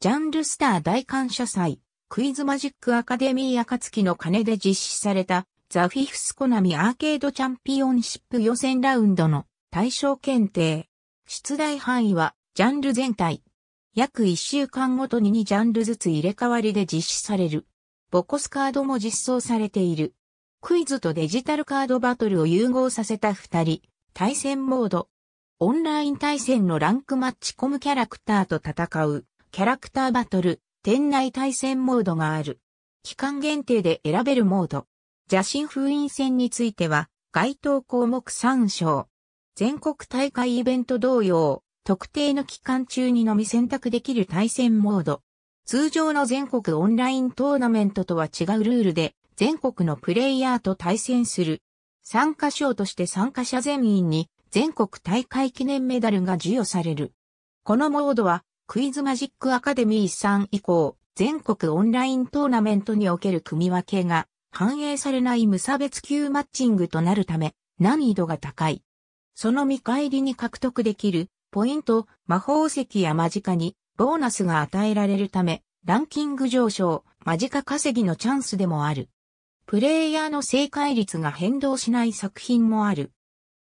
ジャンルスター大感謝祭クイズマジックアカデミー暁の鐘で実施されたザ・フィフスコナミアーケードチャンピオンシップ予選ラウンドの対象検定。出題範囲はジャンル全体。約1週間ごとに2ジャンルずつ入れ替わりで実施される。ボコスカードも実装されている。クイズとデジタルカードバトルを融合させた二人、対戦モード。オンライン対戦のランクマッチコムキャラクターと戦う、キャラクターバトル、店内対戦モードがある。期間限定で選べるモード。邪神封印戦については、該当項目参照。全国大会イベント同様、特定の期間中にのみ選択できる対戦モード。通常の全国オンライントーナメントとは違うルールで、全国のプレイヤーと対戦する。参加賞として参加者全員に全国大会記念メダルが授与される。このモードはクイズマジックアカデミー3以降、全国オンライントーナメントにおける組み分けが反映されない無差別級マッチングとなるため難易度が高い。その見返りに獲得できるポイント、魔法石や間近にボーナスが与えられるため、ランキング上昇、間近稼ぎのチャンスでもある。プレイヤーの正解率が変動しない作品もある。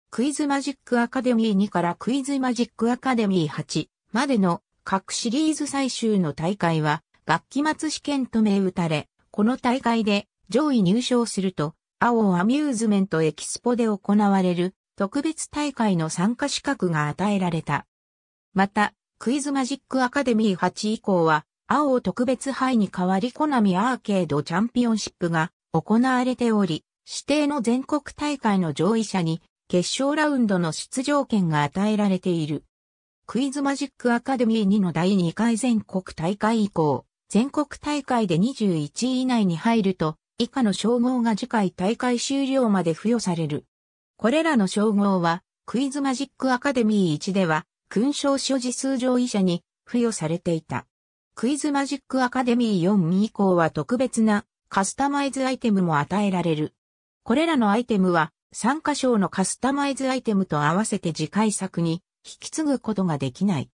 クイズマジックアカデミー2からクイズマジックアカデミー8までの各シリーズ最終の大会は、学期末試験と銘打たれ、この大会で上位入賞すると、青アミューズメントエキスポで行われる特別大会の参加資格が与えられた。また、クイズマジックアカデミー8以降は、青を特別杯に代わりコナミアーケードチャンピオンシップが行われており、指定の全国大会の上位者に決勝ラウンドの出場権が与えられている。クイズマジックアカデミー2の第2回全国大会以降、全国大会で21位以内に入ると、以下の称号が次回大会終了まで付与される。これらの称号は、クイズマジックアカデミー1では、勲章所持数上位者に付与されていた。クイズマジックアカデミー4以降は特別なカスタマイズアイテムも与えられる。これらのアイテムは参加賞のカスタマイズアイテムと合わせて次回作に引き継ぐことができない。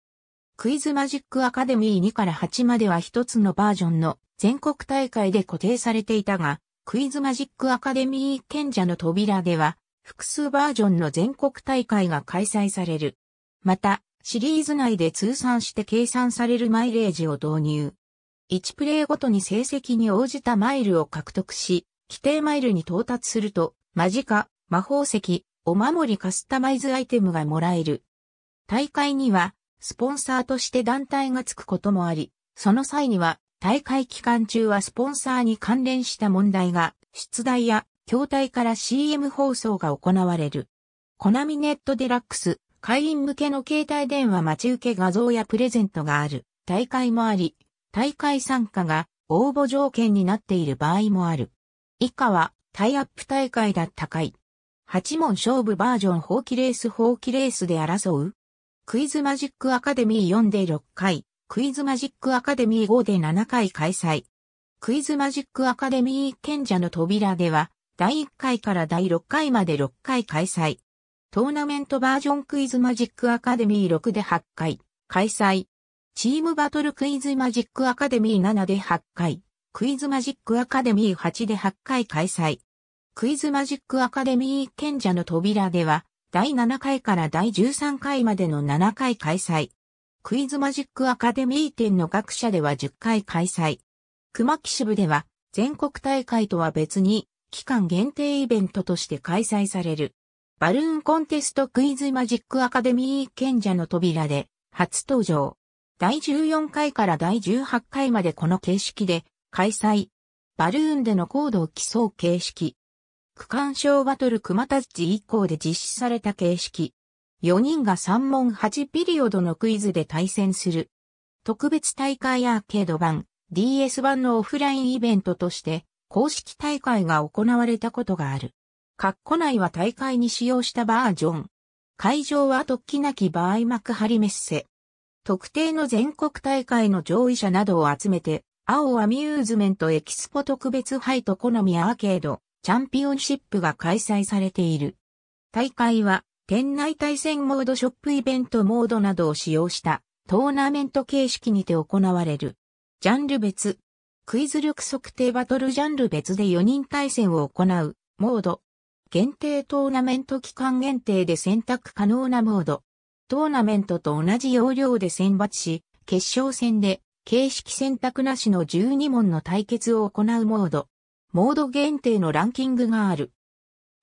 クイズマジックアカデミー2から8までは一つのバージョンの全国大会で固定されていたが、クイズマジックアカデミー賢者の扉では複数バージョンの全国大会が開催される。また、シリーズ内で通算して計算されるマイレージを導入。1プレイごとに成績に応じたマイルを獲得し、規定マイルに到達すると、間近、魔法石、お守りカスタマイズアイテムがもらえる。大会には、スポンサーとして団体がつくこともあり、その際には、大会期間中はスポンサーに関連した問題が、出題や筐体から CM 放送が行われる。コナミネットデラックス、会員向けの携帯電話待ち受け画像やプレゼントがある大会もあり、大会参加が応募条件になっている場合もある。以下はタイアップ大会だった回。8問勝負バージョン放棄レース放棄レースで争うクイズマジックアカデミー4で6回、クイズマジックアカデミー5で7回開催。クイズマジックアカデミー賢者の扉では、第1回から第6回まで6回開催。トーナメントバージョンクイズマジックアカデミー6で8回開催。チームバトルクイズマジックアカデミー7で8回。クイズマジックアカデミー8で8回開催。クイズマジックアカデミー賢者の扉では、第7回から第13回までの7回開催。クイズマジックアカデミー展の学者では10回開催。熊木支部では、全国大会とは別に、期間限定イベントとして開催される。バルーンコンテストクイズマジックアカデミー賢者の扉で初登場。第14回から第18回までこの形式で開催。バルーンでの高度を競う形式。区間賞バトル熊タッチ以降で実施された形式。4人が3問8ピリオドのクイズで対戦する。特別大会アーケード版、DS 版のオフラインイベントとして公式大会が行われたことがある。括弧内は大会に使用したバージョン。会場は突起なき場合幕張メッセ。特定の全国大会の上位者などを集めて、青アミューズメントエキスポ特別ハトコ好みアーケード、チャンピオンシップが開催されている。大会は、店内対戦モードショップイベントモードなどを使用したトーナメント形式にて行われる。ジャンル別、クイズ力測定バトルジャンル別で4人対戦を行う、モード。限定トーナメント期間限定で選択可能なモード。トーナメントと同じ要領で選抜し、決勝戦で形式選択なしの12問の対決を行うモード。モード限定のランキングがある。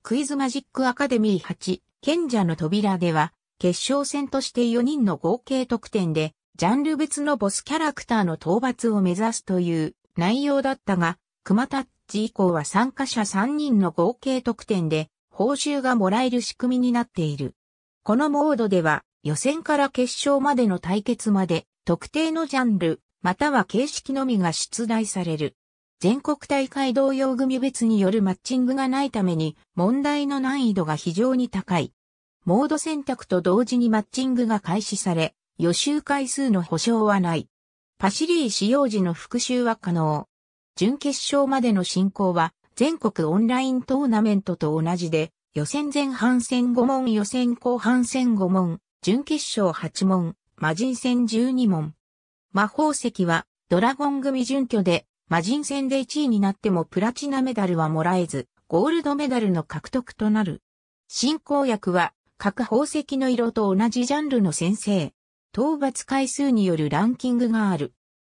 クイズマジックアカデミー8、賢者の扉では、決勝戦として4人の合計得点で、ジャンル別のボスキャラクターの討伐を目指すという、内容だったが、熊タッチ以降は参加者3人の合計得点で報酬がもらえる仕組みになっている。このモードでは予選から決勝までの対決まで特定のジャンルまたは形式のみが出題される。全国大会同様組別によるマッチングがないために問題の難易度が非常に高い。モード選択と同時にマッチングが開始され、予習回数の保証はない。パシリー使用時の復習は可能。準決勝までの進行は全国オンライントーナメントと同じで、予選前半戦5問、予選後半戦5問、準決勝8問、魔人戦12問。魔法石はドラゴン組準拠で、魔人戦で1位になってもプラチナメダルはもらえず、ゴールドメダルの獲得となる。進行役は各宝石の色と同じジャンルの先生。討伐回数によるランキングがある。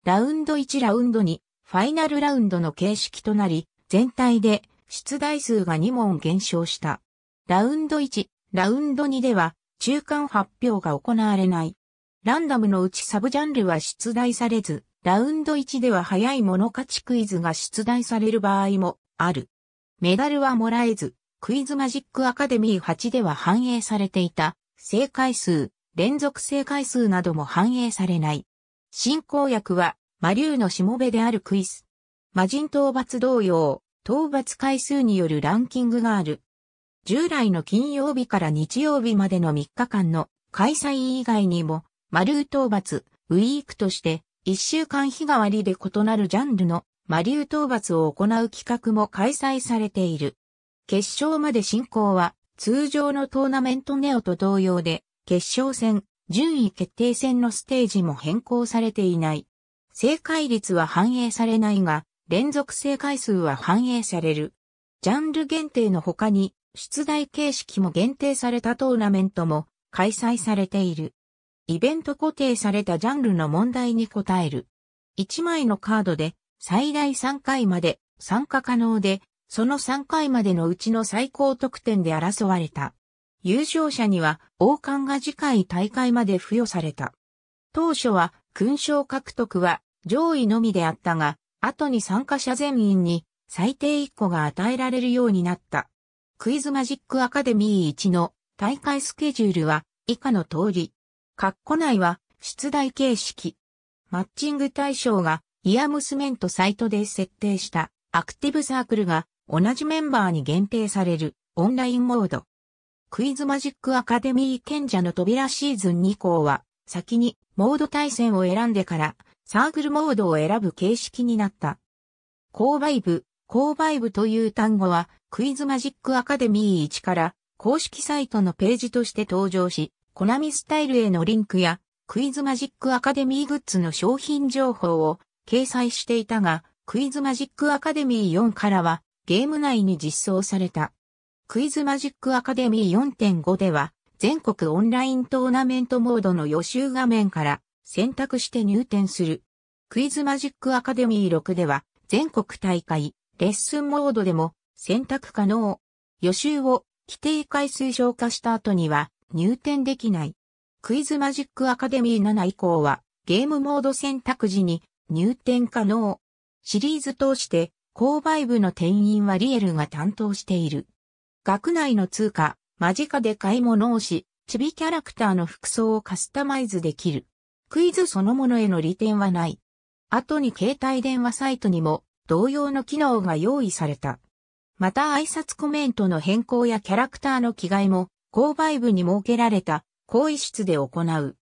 ラウンド1ラウンド2、ファイナルラウンドの形式となり、全体で出題数が2問減少した。ラウンド1、ラウンド2では中間発表が行われない。ランダムのうちサブジャンルは出題されず、ラウンド1では早い物勝ちクイズが出題される場合もある。メダルはもらえず、クイズマジックアカデミー8では反映されていた正解数連続正解数なども反映されない。進行役は、魔竜のしもべであるクイズ。魔人討伐同様、討伐回数によるランキングがある。従来の金曜日から日曜日までの3日間の開催以外にも、マュー討伐、ウィークとして、1週間日替わりで異なるジャンルのマリー討伐を行う企画も開催されている。決勝まで進行は、通常のトーナメントネオと同様で、決勝戦、順位決定戦のステージも変更されていない。正解率は反映されないが、連続正解数は反映される。ジャンル限定の他に、出題形式も限定されたトーナメントも開催されている。イベント固定されたジャンルの問題に答える。1枚のカードで最大3回まで参加可能で、その3回までのうちの最高得点で争われた。優勝者には王冠が次回大会まで付与された。当初は勲章獲得は上位のみであったが、後に参加者全員に最低1個が与えられるようになった。クイズマジックアカデミー1の大会スケジュールは以下の通り。括弧内は出題形式。マッチング対象がイヤムスメントサイトで設定したアクティブサークルが同じメンバーに限定されるオンラインモード。クイズマジックアカデミー賢者の扉シーズン2項は、先にモード対戦を選んでから、サークルモードを選ぶ形式になった。購買部、購買部という単語は、クイズマジックアカデミー1から公式サイトのページとして登場し、コナミスタイルへのリンクや、クイズマジックアカデミーグッズの商品情報を掲載していたが、クイズマジックアカデミー4からは、ゲーム内に実装された。クイズマジックアカデミー4.5では、全国オンライントーナメントモードの予習画面から選択して入店する。クイズマジックアカデミー6では、全国大会、レッスンモードでも選択可能。予習を規定回数消化した後には入店できない。クイズマジックアカデミー7以降はゲームモード選択時に入店可能。シリーズ通して購買部の店員はリエルが担当している。学内の通貨、間近で買い物をし、チビキャラクターの服装をカスタマイズできる。クイズそのものへの利点はない。後に携帯電話サイトにも同様の機能が用意された。また挨拶コメントの変更やキャラクターの着替えも購買部に設けられた更衣室で行う。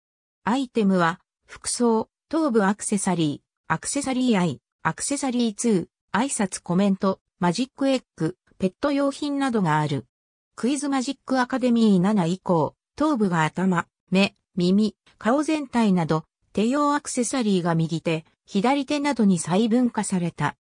アイテムは服装、頭部アクセサリー、アクセサリーアイ、アクセサリー2、挨拶コメント、マジックエッグ、ペット用品などがある。クイズマジックアカデミー7以降、頭部が頭、目、耳、顔全体など、手用アクセサリーが右手、左手などに細分化された。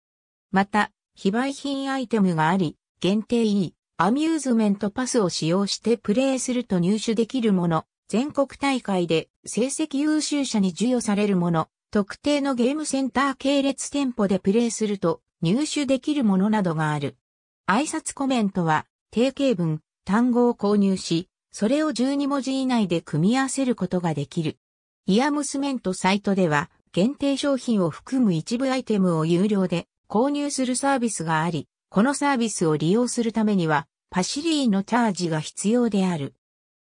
また、非売品アイテムがあり、限定 E、アミューズメントパスを使用してプレイすると入手できるもの、全国大会で成績優秀者に授与されるもの、特定のゲームセンター系列店舗でプレイすると入手できるものなどがある。挨拶コメントは、定型文、単語を購入し、それを12文字以内で組み合わせることができる。イアムスメントサイトでは、限定商品を含む一部アイテムを有料で購入するサービスがあり、このサービスを利用するためには、パシリーのチャージが必要である。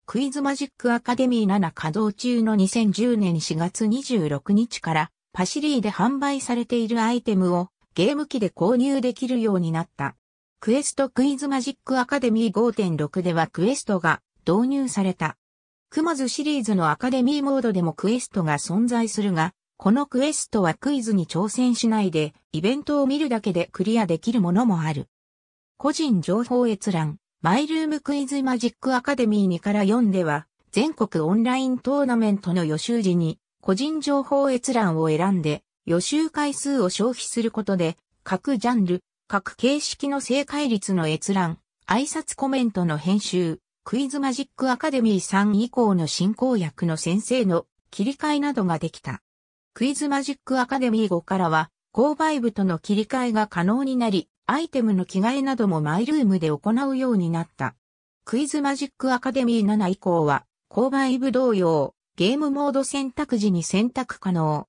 クイズマジックアカデミー7稼働中の2010年4月26日から、パシリーで販売されているアイテムをゲーム機で購入できるようになった。クエストクイズマジックアカデミー5.6ではクエストが導入された。クマズシリーズのアカデミーモードでもクエストが存在するが、このクエストはクイズに挑戦しないで、イベントを見るだけでクリアできるものもある。個人情報閲覧、マイルームクイズマジックアカデミー2から4では、全国オンライントーナメントの予習時に、個人情報閲覧を選んで、予習回数を消費することで、各ジャンル、各形式の正解率の閲覧、挨拶コメントの編集、クイズマジックアカデミー3以降の進行役の先生の切り替えなどができた。クイズマジックアカデミー5からは、購買部との切り替えが可能になり、アイテムの着替えなどもマイルームで行うようになった。クイズマジックアカデミー7以降は、購買部同様、ゲームモード選択時に選択可能。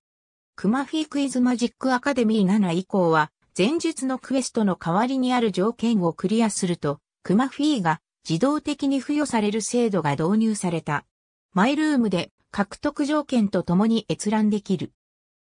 クマフィークイズマジックアカデミー7以降は、前述のクエストの代わりにある条件をクリアすると、クマフィーが自動的に付与される制度が導入された。マイルームで獲得条件と共に閲覧できる。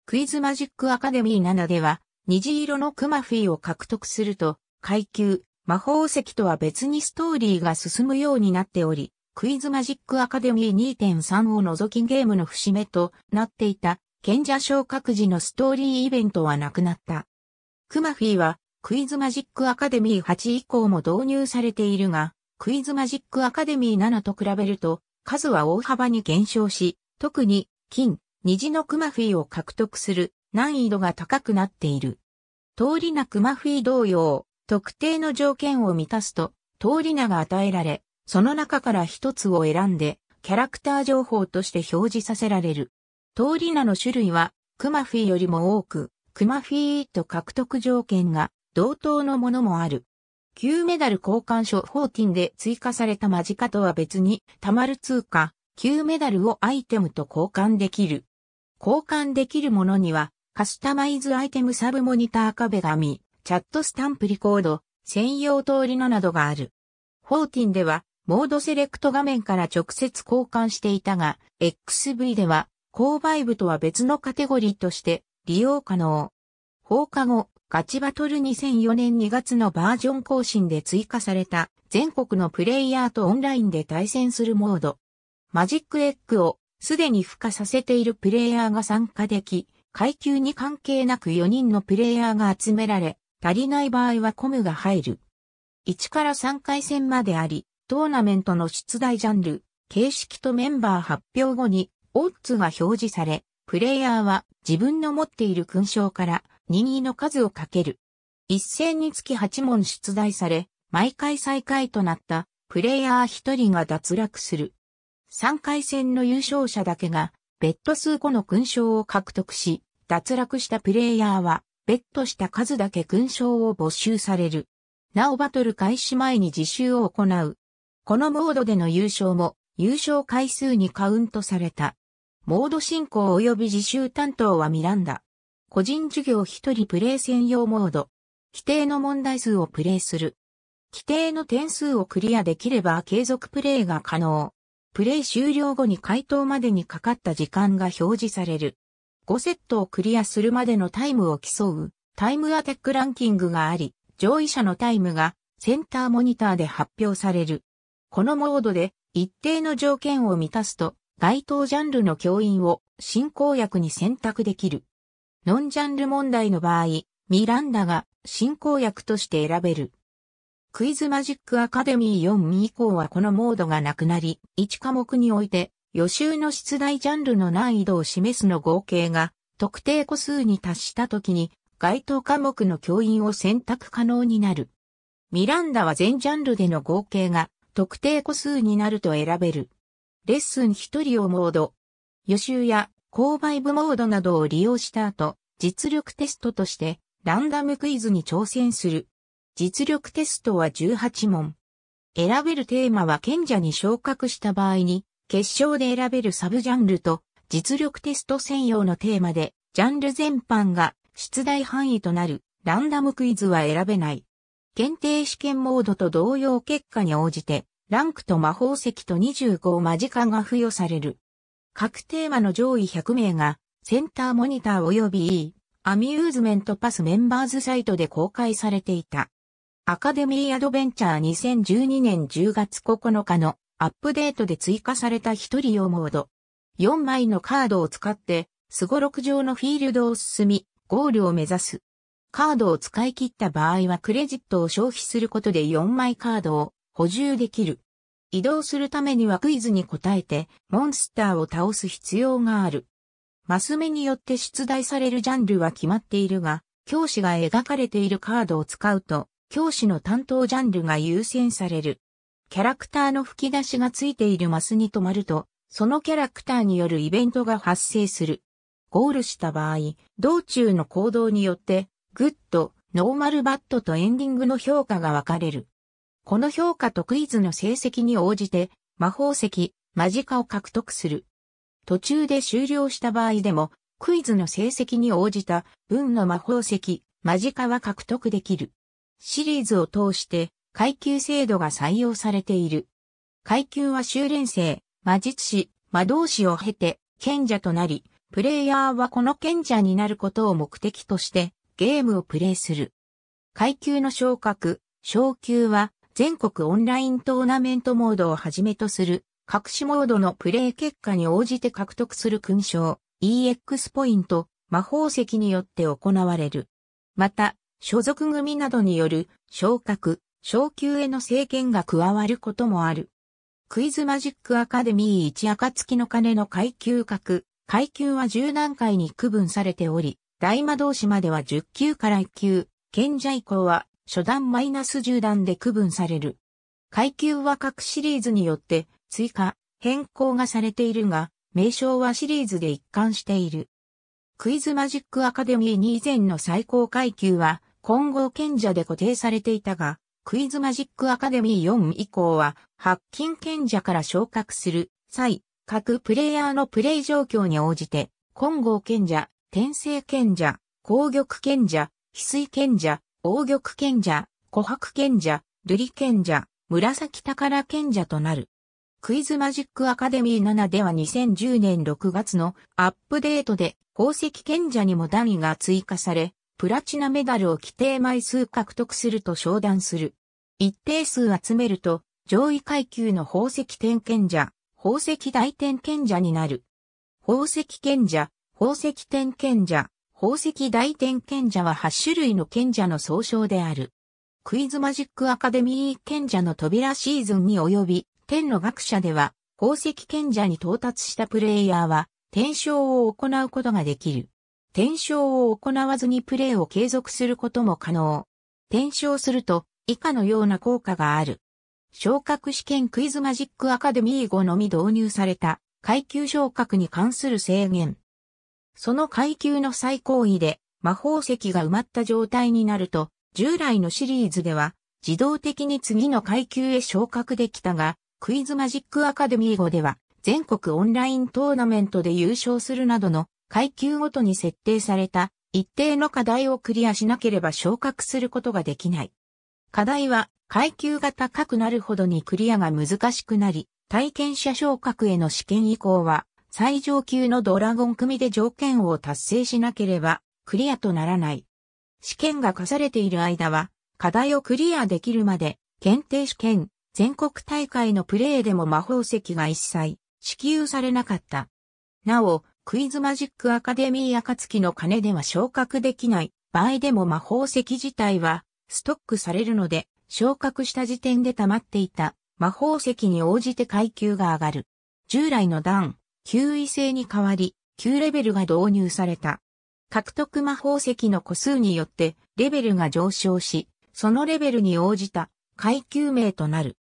クイズマジックアカデミー7では、虹色のクマフィーを獲得すると、階級、魔法石とは別にストーリーが進むようになっており、クイズマジックアカデミー2.3を除きゲームの節目となっていた賢者昇格時のストーリーイベントはなくなった。クマフィーはクイズマジックアカデミー8以降も導入されているが、クイズマジックアカデミー7と比べると数は大幅に減少し、特に金、虹のクマフィーを獲得する難易度が高くなっている。通りなクマフィー同様、特定の条件を満たすと、通り名が与えられ、その中から一つを選んで、キャラクター情報として表示させられる。通り名の種類は、クマフィーよりも多く、クマフィート獲得条件が同等のものもある。旧メダル交換所14で追加された間近とは別に、たまる通貨、旧メダルをアイテムと交換できる。交換できるものには、カスタマイズアイテムサブモニター壁紙、チャットスタンプリコード、専用通りのなどがある。14では、モードセレクト画面から直接交換していたが、XV では、購買部とは別のカテゴリーとして、利用可能。放課後、ガチバトル2004年2月のバージョン更新で追加された全国のプレイヤーとオンラインで対戦するモード。マジックエッグをすでに付加させているプレイヤーが参加でき、階級に関係なく4人のプレイヤーが集められ、足りない場合はコムが入る。1から3回戦まであり、トーナメントの出題ジャンル、形式とメンバー発表後に、オッズが表示され、プレイヤーは自分の持っている勲章から任意の数をかける。一戦につき8問出題され、毎回最下位となったプレイヤー1人が脱落する。3回戦の優勝者だけがベッド数個の勲章を獲得し、脱落したプレイヤーは別途した数だけ勲章を没収される。なおバトル開始前に自習を行う。このモードでの優勝も優勝回数にカウントされた。モード進行及び自習担当はミランダ。個人授業一人プレイ専用モード。規定の問題数をプレイする。規定の点数をクリアできれば継続プレイが可能。プレイ終了後に回答までにかかった時間が表示される。5セットをクリアするまでのタイムを競うタイムアタックランキングがあり、上位者のタイムがセンターモニターで発表される。このモードで一定の条件を満たすと該当ジャンルの教員を進行役に選択できる。ノンジャンル問題の場合、ミランダが進行役として選べる。クイズマジックアカデミー4以降はこのモードがなくなり、1科目において予習の出題ジャンルの難易度を示すの合計が特定個数に達した時に該当科目の教員を選択可能になる。ミランダは全ジャンルでの合計が特定個数になると選べる。レッスン一人をモード、予習や購買部モードなどを利用した後、実力テストとしてランダムクイズに挑戦する。実力テストは18問。選べるテーマは賢者に昇格した場合に、決勝で選べるサブジャンルと、実力テスト専用のテーマで、ジャンル全般が出題範囲となるランダムクイズは選べない。検定試験モードと同様結果に応じてランクと魔法石と25マジカが付与される。各テーマの上位100名が、センターモニター及び E、アミューズメントパスメンバーズサイトで公開されていた。アカデミーアドベンチャー2012年10月9日のアップデートで追加された一人用モード。4枚のカードを使って、スゴロク上のフィールドを進み、ゴールを目指す。カードを使い切った場合はクレジットを消費することで4枚カードを補充できる。移動するためにはクイズに答えて、モンスターを倒す必要がある。マス目によって出題されるジャンルは決まっているが、教師が描かれているカードを使うと、教師の担当ジャンルが優先される。キャラクターの吹き出しがついているマスに止まると、そのキャラクターによるイベントが発生する。ゴールした場合、道中の行動によって、グッド、ノーマルバットとエンディングの評価が分かれる。この評価とクイズの成績に応じて、魔法石、マジカを獲得する。途中で終了した場合でも、クイズの成績に応じた分の魔法石、マジカは獲得できる。シリーズを通して、階級制度が採用されている。階級は修練生、魔術師、魔導士を経て、賢者となり、プレイヤーはこの賢者になることを目的として、ゲームをプレイする。階級の昇格、昇級は、全国オンライントーナメントモードをはじめとする各種モードのプレイ結果に応じて獲得する勲章、EX ポイント、魔法石によって行われる。また、所属組などによる昇格、昇級への制限が加わることもある。クイズマジックアカデミー1暁の鐘の階級格、階級は10段階に区分されており、大魔導士までは10級から1級、賢者以降は初段マイナス10段で区分される。階級は各シリーズによって追加、変更がされているが、名称はシリーズで一貫している。クイズマジックアカデミーに以前の最高階級は、混合賢者で固定されていたが、クイズマジックアカデミー4以降は、白金賢者から昇格する際、各プレイヤーのプレイ状況に応じて、混合賢者、転生賢者、攻玉賢者、翡翠賢者、王玉賢者、琥珀賢者、瑠璃賢者、紫宝賢者となる。クイズマジックアカデミー7では2010年6月のアップデートで宝石賢者にも段位が追加され、プラチナメダルを規定枚数獲得すると商談する。一定数集めると、上位階級の宝石点賢者、宝石大点賢者になる。宝石賢者、宝石点賢者、宝石大転賢者は8種類の賢者の総称である。クイズマジックアカデミー賢者の扉シーズンに及び、天の学者では、宝石賢者に到達したプレイヤーは、転生を行うことができる。転生を行わずにプレイを継続することも可能。転生すると、以下のような効果がある。昇格試験クイズマジックアカデミー後のみ導入された階級昇格に関する制限。その階級の最高位で魔法石が埋まった状態になると、従来のシリーズでは自動的に次の階級へ昇格できたが、クイズマジックアカデミー後では全国オンライントーナメントで優勝するなどの階級ごとに設定された一定の課題をクリアしなければ昇格することができない。課題は階級が高くなるほどにクリアが難しくなり、体験者昇格への試験以降は最上級のドラゴン組で条件を達成しなければクリアとならない。試験が課されている間は課題をクリアできるまで検定試験、全国大会のプレーでも魔法石が一切支給されなかった。なお、クイズマジックアカデミー暁の金では昇格できない場合でも魔法石自体はストックされるので昇格した時点で溜まっていた魔法石に応じて階級が上がる。従来の段、9位制に代わり、9レベルが導入された。獲得魔法石の個数によって、レベルが上昇し、そのレベルに応じた階級名となる。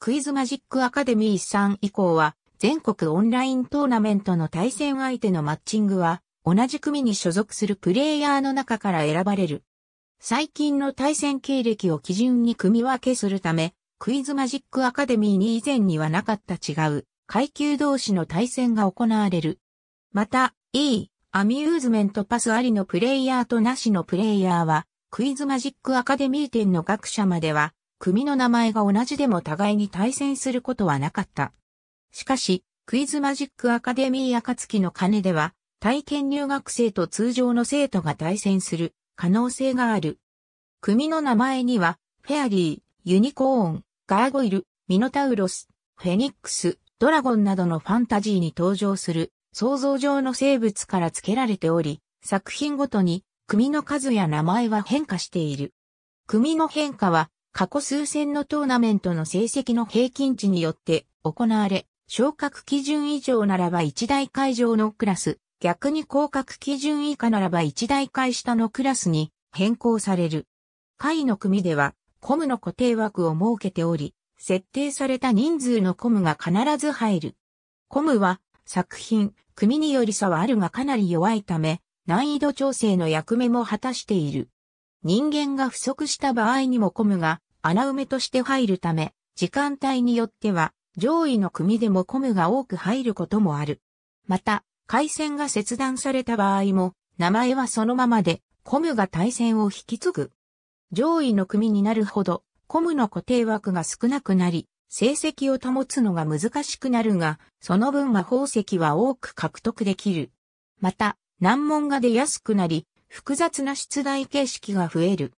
クイズマジックアカデミー3以降は、全国オンライントーナメントの対戦相手のマッチングは、同じ組に所属するプレイヤーの中から選ばれる。最近の対戦経歴を基準に組み分けするため、クイズマジックアカデミーに以前にはなかった違う階級同士の対戦が行われる。また、E、アミューズメントパスありのプレイヤーとなしのプレイヤーは、クイズマジックアカデミー店の学者までは、組の名前が同じでも互いに対戦することはなかった。しかし、クイズマジックアカデミー暁の鐘では、体験入学生と通常の生徒が対戦する可能性がある。組の名前には、フェアリー、ユニコーン、ガーゴイル、ミノタウロス、フェニックス、ドラゴンなどのファンタジーに登場する想像上の生物から付けられており、作品ごとに組の数や名前は変化している。組の変化は過去数千のトーナメントの成績の平均値によって行われ、昇格基準以上ならば1大会上のクラス、逆に降格基準以下ならば1大会下のクラスに変更される。下位の組では、コムの固定枠を設けており、設定された人数のコムが必ず入る。コムは作品、組により差はあるがかなり弱いため、難易度調整の役目も果たしている。人間が不足した場合にもコムが穴埋めとして入るため、時間帯によっては上位の組でもコムが多く入ることもある。また、回線が切断された場合も、名前はそのままで、コムが対戦を引き継ぐ。上位の組になるほど、コムの固定枠が少なくなり、成績を保つのが難しくなるが、その分魔法石は多く獲得できる。また、難問が出やすくなり、複雑な出題形式が増える。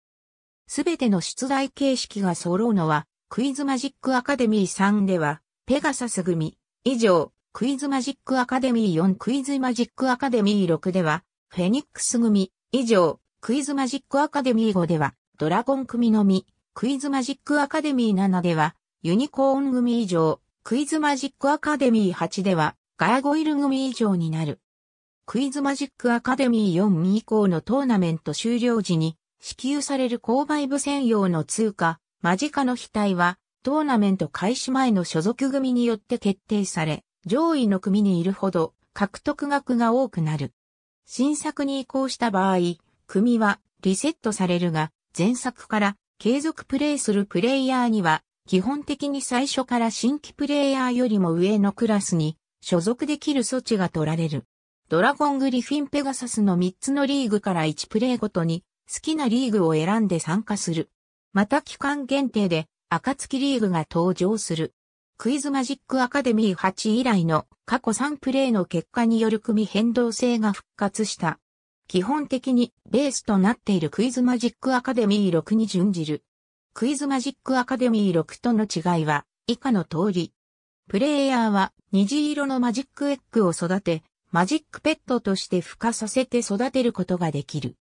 すべての出題形式が揃うのは、クイズマジックアカデミー3では、ペガサス組、以上、クイズマジックアカデミー4クイズマジックアカデミー6では、フェニックス組、以上、クイズマジックアカデミー5では、ドラゴン組のみ、クイズマジックアカデミー7では、ユニコーン組以上、クイズマジックアカデミー8では、ガーゴイル組以上になる。クイズマジックアカデミー4以降のトーナメント終了時に、支給される購買部専用の通貨、間近の額は、トーナメント開始前の所属組によって決定され、上位の組にいるほど獲得額が多くなる。新作に移行した場合、組はリセットされるが、前作から継続プレイするプレイヤーには、基本的に最初から新規プレイヤーよりも上のクラスに所属できる措置が取られる。ドラゴングリフィンペガサスの3つのリーグから1プレイごとに好きなリーグを選んで参加する。また期間限定で暁リーグが登場する。クイズマジックアカデミー8以来の過去3プレイの結果による組変動性が復活した。基本的にベースとなっているクイズマジックアカデミー6に準じる。クイズマジックアカデミー6との違いは以下の通り。プレイヤーは虹色のマジックエッグを育て、マジックペットとして孵化させて育てることができる。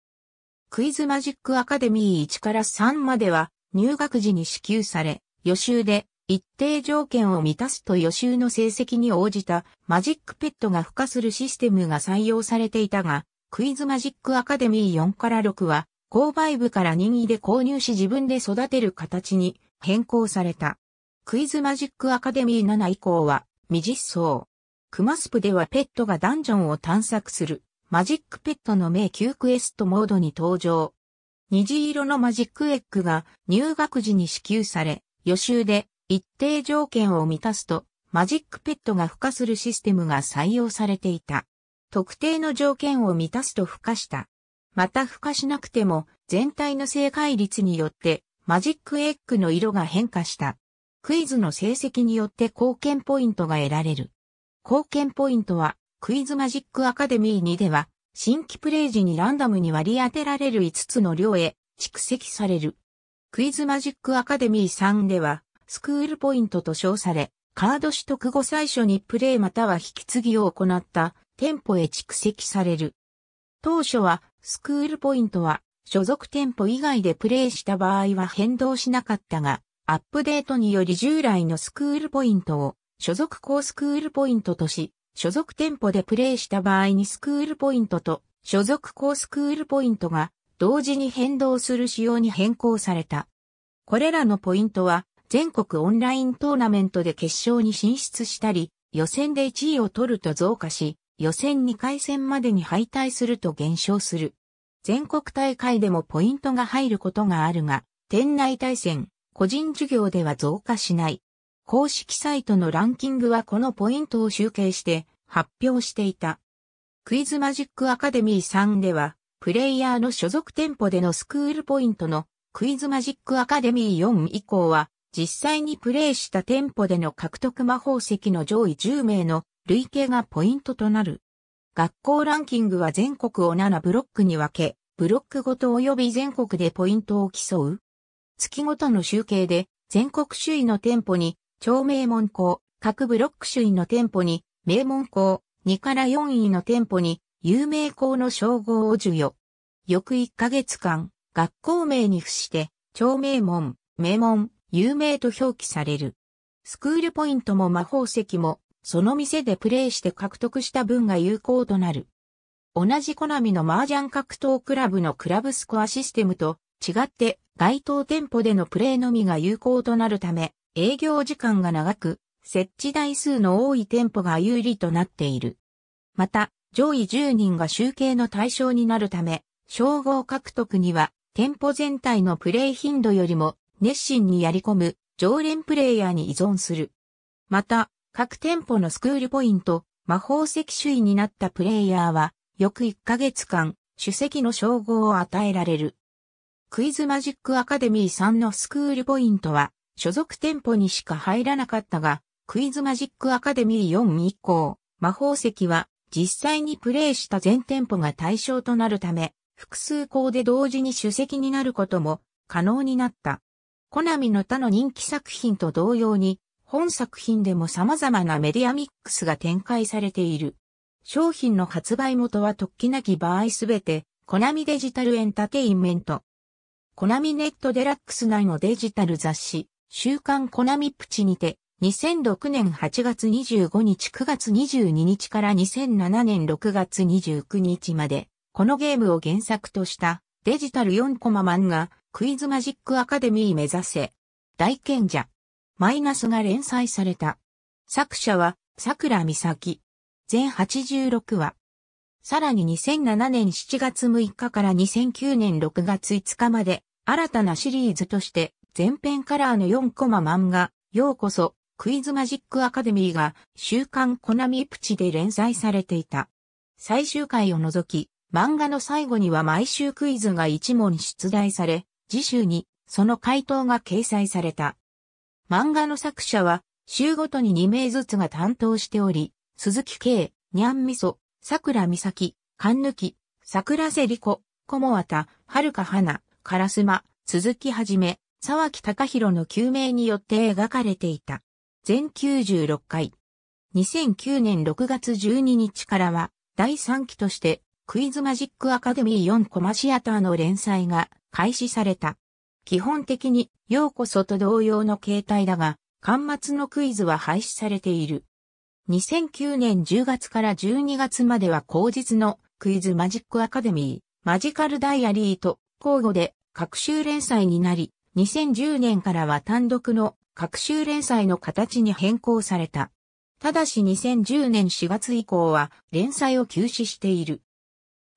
クイズマジックアカデミー1から3までは入学時に支給され、予習で一定条件を満たすと予習の成績に応じたマジックペットが孵化するシステムが採用されていたが、クイズマジックアカデミー4から6は、購買部から任意で購入し自分で育てる形に変更された。クイズマジックアカデミー7以降は未実装。クマスプではペットがダンジョンを探索するマジックペットの迷宮クエストモードに登場。虹色のマジックエッグが入学時に支給され、予習で一定条件を満たすとマジックペットが付加するシステムが採用されていた。特定の条件を満たすと付加した。また付加しなくても全体の正解率によってマジックエッグの色が変化した。クイズの成績によって貢献ポイントが得られる。貢献ポイントはクイズマジックアカデミー2では新規プレイ時にランダムに割り当てられる5つの量へ蓄積される。クイズマジックアカデミー3ではスクールポイントと称され、カード取得後最初にプレイまたは引き継ぎを行った店舗へ蓄積される。当初は、スクールポイントは、所属店舗以外でプレイした場合は変動しなかったが、アップデートにより従来のスクールポイントを所属高スクールポイントとし、所属店舗でプレイした場合にスクールポイントと所属高スクールポイントが同時に変動する仕様に変更された。これらのポイントは全国オンライントーナメントで決勝に進出したり、予選で1位を取ると増加し、予選2回戦までに敗退すると減少する。全国大会でもポイントが入ることがあるが、店内対戦、個人授業では増加しない。公式サイトのランキングはこのポイントを集計して発表していた。クイズマジックアカデミー3では、プレイヤーの所属店舗でのスクールポイントのクイズマジックアカデミー4以降は、実際にプレイした店舗での獲得魔法石の上位10名の累計がポイントとなる。学校ランキングは全国を7ブロックに分け、ブロックごと及び全国でポイントを競う。月ごとの集計で、全国首位の店舗に、超名門校、各ブロック首位の店舗に、名門校、2から4位の店舗に、有名校の称号を授与。翌1ヶ月間、学校名に付して、超名門、名門、有名と表記される。スクールポイントも魔法石も、その店でプレイして獲得した分が有効となる。同じコナミの麻雀格闘クラブのクラブスコアシステムと違って該当店舗でのプレイのみが有効となるため営業時間が長く設置台数の多い店舗が有利となっている。また上位10人が集計の対象になるため称号獲得には店舗全体のプレイ頻度よりも熱心にやり込む常連プレイヤーに依存する。また、各店舗のスクールポイント、魔法石主位になったプレイヤーは、翌1ヶ月間、主席の称号を与えられる。クイズマジックアカデミーさんのスクールポイントは、所属店舗にしか入らなかったが、クイズマジックアカデミー4以降、魔法石は、実際にプレイした全店舗が対象となるため、複数校で同時に主席になることも可能になった。コナミの他の人気作品と同様に、本作品でも様々なメディアミックスが展開されている。商品の発売元は突起なき場合すべて、コナミデジタルエンタテインメント。コナミネットデラックス内のデジタル雑誌、週刊コナミプチにて、2006年8月25日9月22日から2007年6月29日まで、このゲームを原作としたデジタル4コマ漫画、クイズマジックアカデミー目指せ。大賢者。マイナスが連載された。作者は、桜美咲。全86話。さらに2007年7月6日から2009年6月5日まで、新たなシリーズとして、全編カラーの4コマ漫画、ようこそ、クイズマジックアカデミーが、週刊コナミプチで連載されていた。最終回を除き、漫画の最後には毎週クイズが1問出題され、次週に、その回答が掲載された。漫画の作者は、週ごとに2名ずつが担当しており、鈴木圭、にゃんみそ、桜美咲、かんぬき、桜瀬里子、小もわた、はるかはな、からす鈴木はじめ、沢木隆弘の救命によって描かれていた。全96回。2009年6月12日からは、第3期として、クイズマジックアカデミー4コマシアターの連載が開始された。基本的に、ようこそと同様の形態だが、端末のクイズは廃止されている。2009年10月から12月までは後日のクイズマジックアカデミー、マジカルダイアリーと交互で各週連載になり、2010年からは単独の各週連載の形に変更された。ただし2010年4月以降は連載を休止している。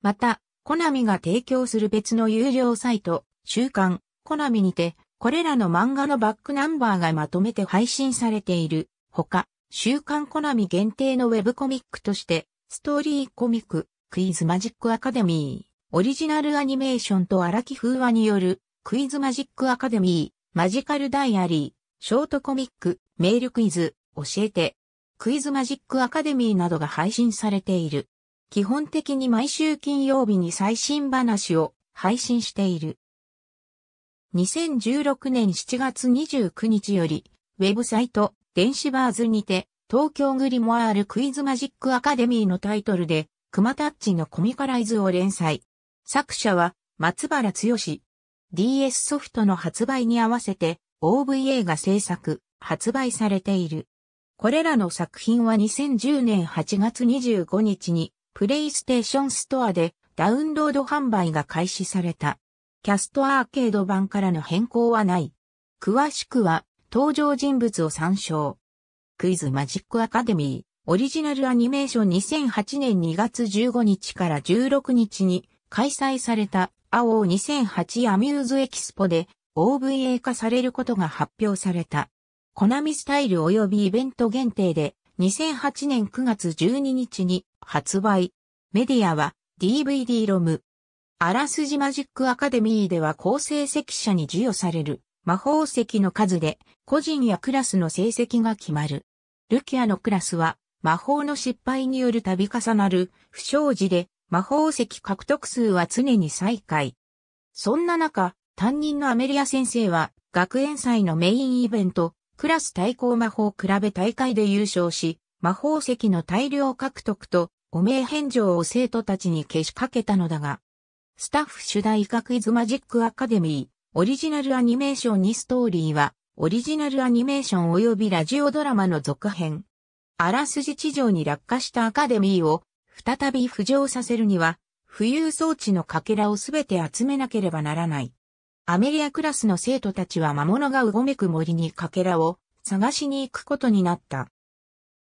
また、コナミが提供する別の有料サイト、週刊コナミにて、これらの漫画のバックナンバーがまとめて配信されている。ほか、週刊コナミ限定のウェブコミックとして、ストーリーコミック、クイズマジックアカデミー、オリジナルアニメーションと荒木風話による、クイズマジックアカデミー、マジカルダイアリー、ショートコミック、メールクイズ、教えて、クイズマジックアカデミーなどが配信されている。基本的に毎週金曜日に最新話を配信している。2016年7月29日より、ウェブサイト、電子バーズにて、東京グリモアールクイズマジックアカデミーのタイトルで、熊タッチのコミカライズを連載。作者は、松原剛。DS ソフトの発売に合わせて、OVA が制作、発売されている。これらの作品は2010年8月25日に、プレイステーションストアでダウンロード販売が開始された。キャストアーケード版からの変更はない。詳しくは、登場人物を参照。クイズマジックアカデミー、オリジナルアニメーション2008年2月15日から16日に開催された、青2008アミューズエキスポで OVA 化されることが発表された。コナミスタイル及びイベント限定で、2008年9月12日に発売。メディアは DVD ロム。あらすじマジックアカデミーでは高成績者に授与される魔法石の数で個人やクラスの成績が決まる。ルキアのクラスは魔法の失敗による度重なる不祥事で魔法石獲得数は常に最下位。そんな中、担任のアメリア先生は学園祭のメインイベント、クラス対抗魔法比べ大会で優勝し、魔法石の大量獲得と汚名返上を生徒たちに消しかけたのだが、スタッフ主題クイズマジックアカデミー、オリジナルアニメーションにストーリーは、オリジナルアニメーション及びラジオドラマの続編。あらすじ地上に落下したアカデミーを、再び浮上させるには、浮遊装置のかけらをすべて集めなければならない。アメリアクラスの生徒たちは魔物がうごめく森にかけらを探しに行くことになった。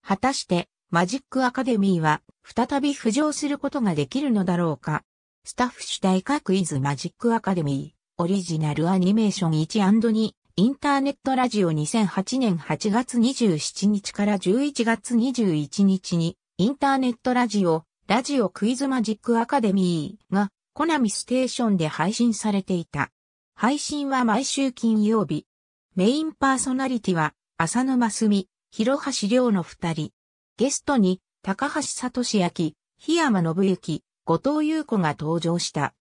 果たして、マジックアカデミーは再び浮上することができるのだろうかスタッフ主題歌クイズマジックアカデミー、オリジナルアニメーション 1&2、インターネットラジオ2008年8月27日から11月21日に、インターネットラジオ、ラジオクイズマジックアカデミーが、コナミステーションで配信されていた。配信は毎週金曜日。メインパーソナリティは、浅沼澄、広橋亮の二人。ゲストに、高橋聡明、檜山信之、後藤優子が登場した。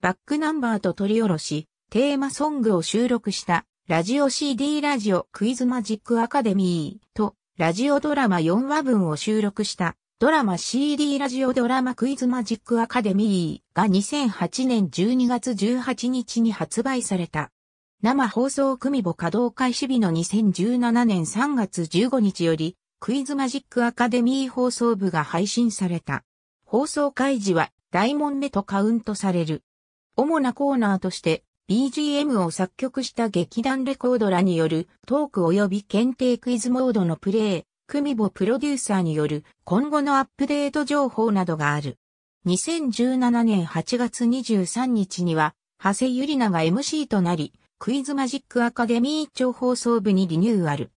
バックナンバーと取り下ろし、テーマソングを収録したラジオ CD ラジオクイズマジックアカデミーとラジオドラマ4話分を収録したドラマ CD ラジオドラマクイズマジックアカデミーが2008年12月18日に発売された。生放送組母稼働開始日の2017年3月15日より、クイズマジックアカデミー放送部が配信された。放送開示は大問目とカウントされる。主なコーナーとして BGM を作曲した劇団レコードらによるトーク及び検定クイズモードのプレイ、クミボプロデューサーによる今後のアップデート情報などがある。2017年8月23日には、長谷ゆりなが MC となり、クイズマジックアカデミー超放送部にリニューアル。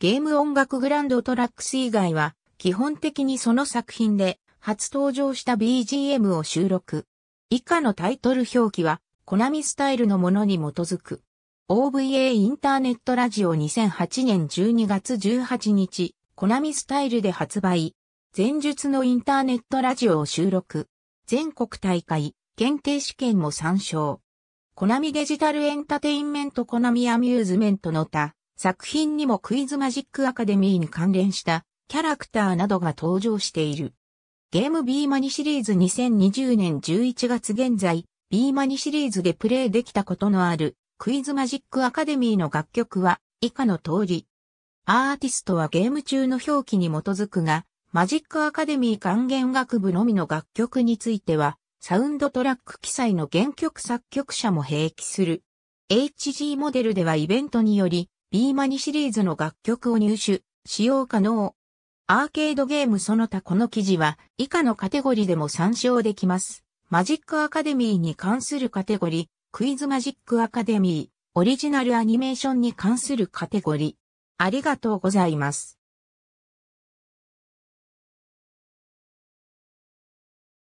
ゲーム音楽グランドトラックス以外は、基本的にその作品で初登場した BGM を収録。以下のタイトル表記は、コナミスタイルのものに基づく。OVA インターネットラジオ2008年12月18日、コナミスタイルで発売。前述のインターネットラジオを収録。全国大会、検定試験も参照。コナミデジタルエンタテインメントコナミアミューズメントの他、作品にもクイズマジックアカデミーに関連したキャラクターなどが登場している。ゲーム B マニシリーズ2020年11月現在、B マニシリーズでプレイできたことのあるクイズマジックアカデミーの楽曲は以下の通り。アーティストはゲーム中の表記に基づくが、マジックアカデミー管弦楽部のみの楽曲については、サウンドトラック記載の原曲作曲者も併記する。HG モデルではイベントにより、B マニシリーズの楽曲を入手、使用可能。アーケードゲームその他この記事は以下のカテゴリでも参照できます。マジックアカデミーに関するカテゴリ、クイズマジックアカデミー、オリジナルアニメーションに関するカテゴリ。ありがとうございます。